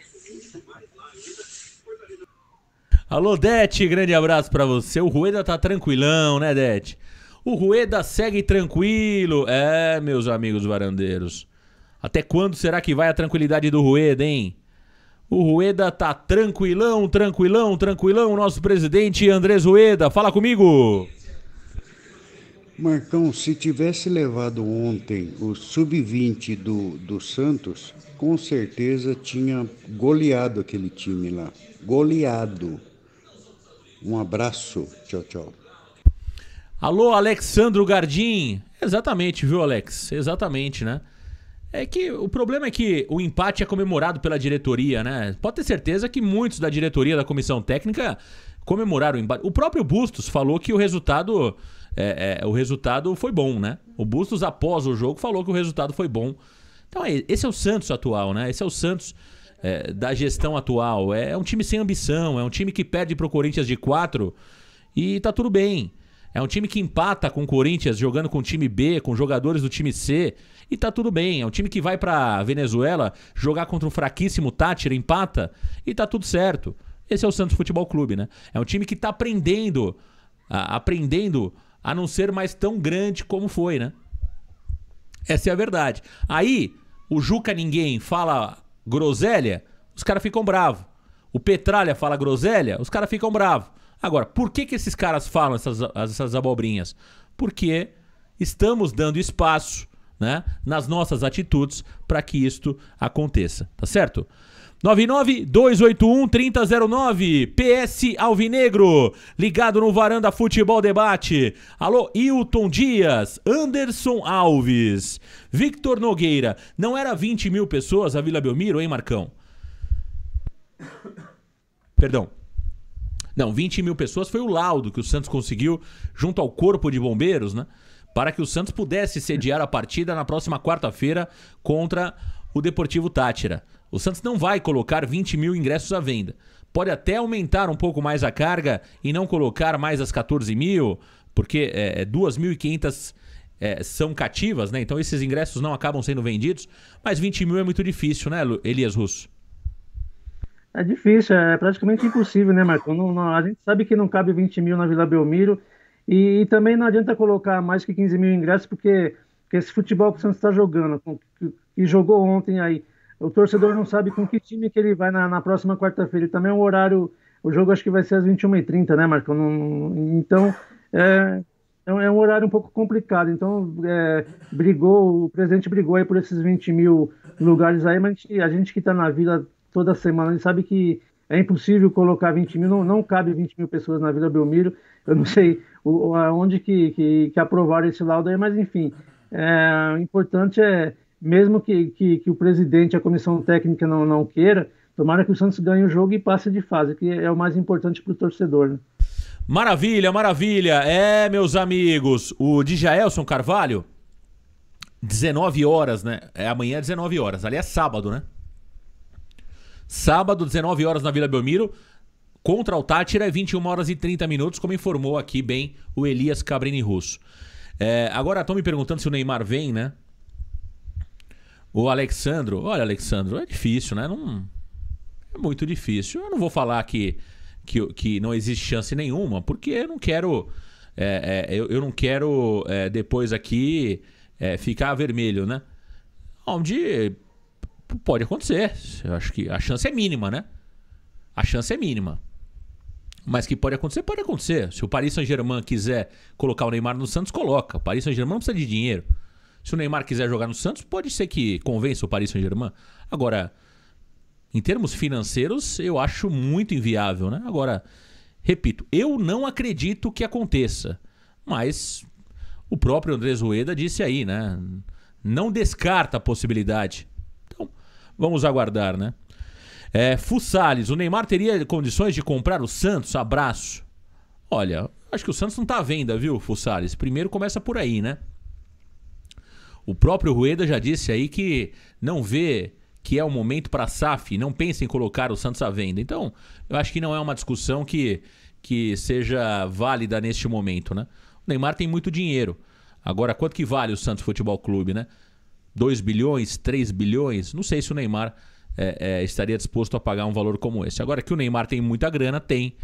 Alô, Dete, grande abraço para você. O Rueda tá tranquilão, né, Dete? O Rueda segue tranquilo. É, meus amigos varandeiros. Até quando será que vai a tranquilidade do Rueda, hein? O Rueda tá tranquilão, tranquilão, tranquilão. Nosso presidente Andrés Rueda, fala comigo. Marcão, se tivesse levado ontem o sub-20 do, do Santos, com certeza tinha goleado aquele time lá. Goleado. Um abraço. Tchau, tchau. Alô, Alexandro Gardim. Exatamente, viu, Alex? Exatamente, né? É que o problema é que o empate é comemorado pela diretoria, né? Pode ter certeza que muitos da diretoria da comissão técnica comemoraram o empate. O próprio Bustos falou que o resultado, é, é, o resultado foi bom, né? O Bustos, após o jogo, falou que o resultado foi bom. Então, é, esse é o Santos atual, né? Esse é o Santos é, da gestão atual. É, é um time sem ambição, é um time que perde pro Corinthians de 4 e tá tudo bem. É um time que empata com o Corinthians jogando com o time B, com jogadores do time C, e tá tudo bem. É um time que vai pra Venezuela jogar contra um fraquíssimo Tátira, empata, e tá tudo certo. Esse é o Santos Futebol Clube, né? É um time que tá aprendendo, a, aprendendo a não ser mais tão grande como foi, né? Essa é a verdade. Aí, o Juca Ninguém fala groselha, os caras ficam bravos. O Petralha fala groselha, os caras ficam bravos. Agora, por que, que esses caras falam essas, essas abobrinhas? Porque estamos dando espaço né, nas nossas atitudes para que isto aconteça, tá certo? 99281-3009, PS Alvinegro, ligado no Varanda Futebol Debate. Alô, Hilton Dias, Anderson Alves, Victor Nogueira. Não era 20 mil pessoas a Vila Belmiro, hein, Marcão? Perdão. Não, 20 mil pessoas foi o laudo que o Santos conseguiu junto ao Corpo de Bombeiros, né? Para que o Santos pudesse sediar a partida na próxima quarta-feira contra o Deportivo Tátira. O Santos não vai colocar 20 mil ingressos à venda. Pode até aumentar um pouco mais a carga e não colocar mais as 14 mil, porque é, 2.500 é, é, são cativas, né? Então esses ingressos não acabam sendo vendidos. Mas 20 mil é muito difícil, né, Elias Russo? É difícil, é praticamente impossível, né, Marco? Não, não, a gente sabe que não cabe 20 mil na Vila Belmiro e, e, também não adianta colocar mais que 15 mil ingressos, porque, porque esse futebol que o Santos está jogando, que, que jogou ontem aí, o torcedor não sabe com que time que ele vai na, na próxima quarta-feira. também é um horário. O jogo acho que vai ser às 21h30, né, Marco? Não, então, é, é, é, um horário um pouco complicado. Então, é, brigou, o presidente brigou aí por esses 20 mil lugares aí, mas a gente, a gente que está na vila toda semana, sabe que é impossível colocar 20 mil, não, não cabe 20 mil pessoas na Vila Belmiro. Eu não sei o, onde que, que, que aprovaram esse laudo aí, mas enfim, é, o importante é mesmo que, que, que o presidente e a comissão técnica não, não queira, tomara que o Santos ganhe o jogo e passe de fase, que é o mais importante para o torcedor. Né? Maravilha, maravilha. É, meus amigos, o Djaelson Carvalho, 19 horas, né? É amanhã 19 é horas. Ali é sábado, né? Sábado, 19 horas na Vila Belmiro. Contra o Tátira, 21 é horas e 30 minutos, como informou aqui bem o Elias Cabrini Russo. É, agora estão me perguntando se o Neymar vem, né? O Alexandro, olha, Alexandro, é difícil, né? Não, é muito difícil. Eu não vou falar que, que, que não existe chance nenhuma, porque eu não quero. É, é, eu, eu, não quero é, depois aqui é, ficar vermelho, né? Onde pode acontecer. Eu acho que a chance é mínima, né? A chance é mínima. Mas que pode acontecer, pode acontecer. Se o Paris Saint-Germain quiser colocar o Neymar no Santos, coloca. O Paris Saint-Germain não precisa de dinheiro. Se o Neymar quiser jogar no Santos, pode ser que convença o Paris Saint-Germain. Agora, em termos financeiros, eu acho muito inviável, né? Agora, repito, eu não acredito que aconteça. Mas o próprio André Rueda disse aí, né? Não descarta a possibilidade. Então, vamos aguardar, né? É, Fussales, o Neymar teria condições de comprar o Santos? Abraço. Olha, acho que o Santos não tá à venda, viu, Fussales? Primeiro começa por aí, né? O próprio Rueda já disse aí que não vê que é o momento para a SAF, não pensa em colocar o Santos à venda. Então, eu acho que não é uma discussão que, que seja válida neste momento, né? O Neymar tem muito dinheiro. Agora, quanto que vale o Santos Futebol Clube, né? 2 bilhões, 3 bilhões? Não sei se o Neymar é, é, estaria disposto a pagar um valor como esse. Agora que o Neymar tem muita grana, tem.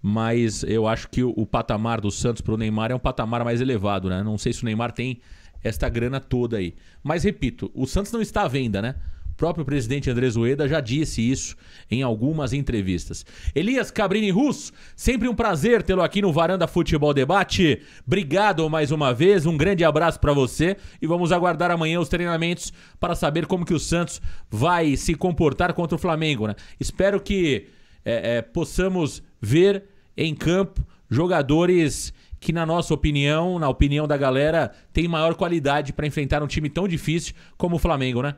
Mas eu acho que o, o patamar do Santos para o Neymar é um patamar mais elevado, né? Não sei se o Neymar tem esta grana toda aí. Mas repito, o Santos não está à venda, né? O próprio presidente André Zueda já disse isso em algumas entrevistas. Elias Cabrini Russo, sempre um prazer tê-lo aqui no Varanda Futebol Debate. Obrigado mais uma vez, um grande abraço para você e vamos aguardar amanhã os treinamentos para saber como que o Santos vai se comportar contra o Flamengo, né? Espero que é, é, possamos ver em campo jogadores que, na nossa opinião, na opinião da galera, tem maior qualidade para enfrentar um time tão difícil como o Flamengo, né?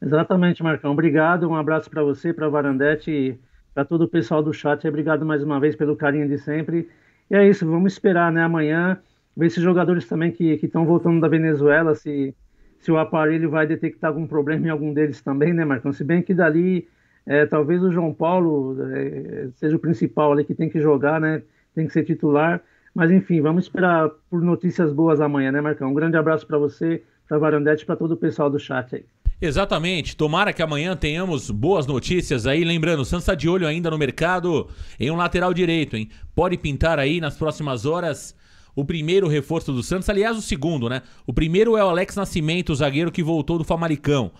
Exatamente, Marcão. Obrigado, um abraço para você, para Varandete e para todo o pessoal do chat. Obrigado mais uma vez pelo carinho de sempre. E é isso, vamos esperar, né? Amanhã, ver esses jogadores também que estão voltando da Venezuela, se, se o aparelho vai detectar algum problema em algum deles também, né, Marcão? Se bem que dali, é, talvez o João Paulo é, seja o principal ali que tem que jogar, né? tem que ser titular. Mas enfim, vamos esperar por notícias boas amanhã, né, Marcão? Um grande abraço para você, para Varandete, para todo o pessoal do chat aí. Exatamente. Tomara que amanhã tenhamos boas notícias aí. Lembrando, o Santos está de olho ainda no mercado em um lateral direito, hein? Pode pintar aí nas próximas horas o primeiro reforço do Santos. Aliás, o segundo, né? O primeiro é o Alex Nascimento, o zagueiro que voltou do Famaricão.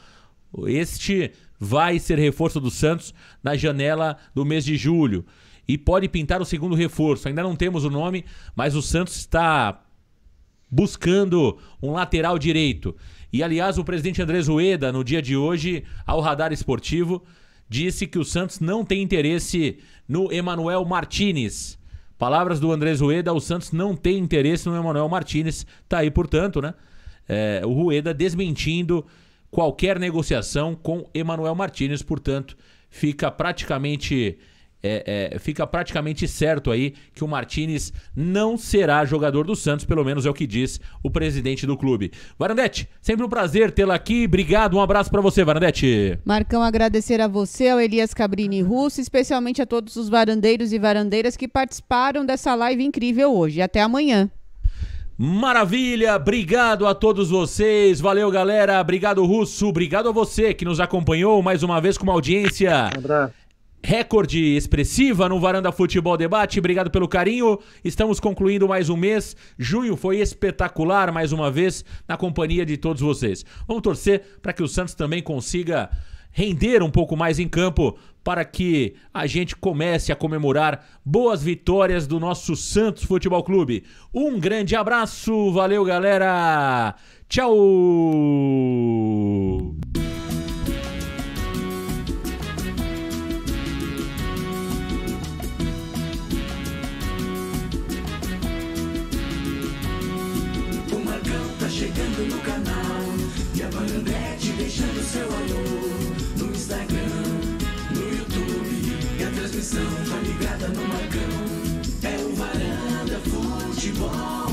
Este vai ser reforço do Santos na janela do mês de julho e pode pintar o segundo reforço. Ainda não temos o nome, mas o Santos está buscando um lateral direito. E aliás, o presidente Andrés Rueda, no dia de hoje, ao Radar Esportivo, disse que o Santos não tem interesse no Emanuel Martinez. Palavras do Andrés Rueda, o Santos não tem interesse no Emanuel Martinez. Tá aí, portanto, né? É, o Rueda desmentindo qualquer negociação com Emanuel Martinez, portanto, fica praticamente é, é, fica praticamente certo aí que o Martinez não será jogador do Santos, pelo menos é o que diz o presidente do clube. Varandete, sempre um prazer tê-la aqui. Obrigado, um abraço para você, Varandete. Marcão, agradecer a você, ao Elias Cabrini Russo, especialmente a todos os varandeiros e varandeiras que participaram dessa live incrível hoje. Até amanhã. Maravilha, obrigado a todos vocês, valeu galera, obrigado Russo, obrigado a você que nos acompanhou mais uma vez com uma audiência. Um abraço recorde expressiva no Varanda Futebol Debate. Obrigado pelo carinho. Estamos concluindo mais um mês. Junho foi espetacular mais uma vez na companhia de todos vocês. Vamos torcer para que o Santos também consiga render um pouco mais em campo para que a gente comece a comemorar boas vitórias do nosso Santos Futebol Clube. Um grande abraço, valeu galera. Tchau. no canal e a Parandete deixando seu alô no Instagram, no YouTube e a transmissão tá ligada no Marcão. É o Varanda Futebol.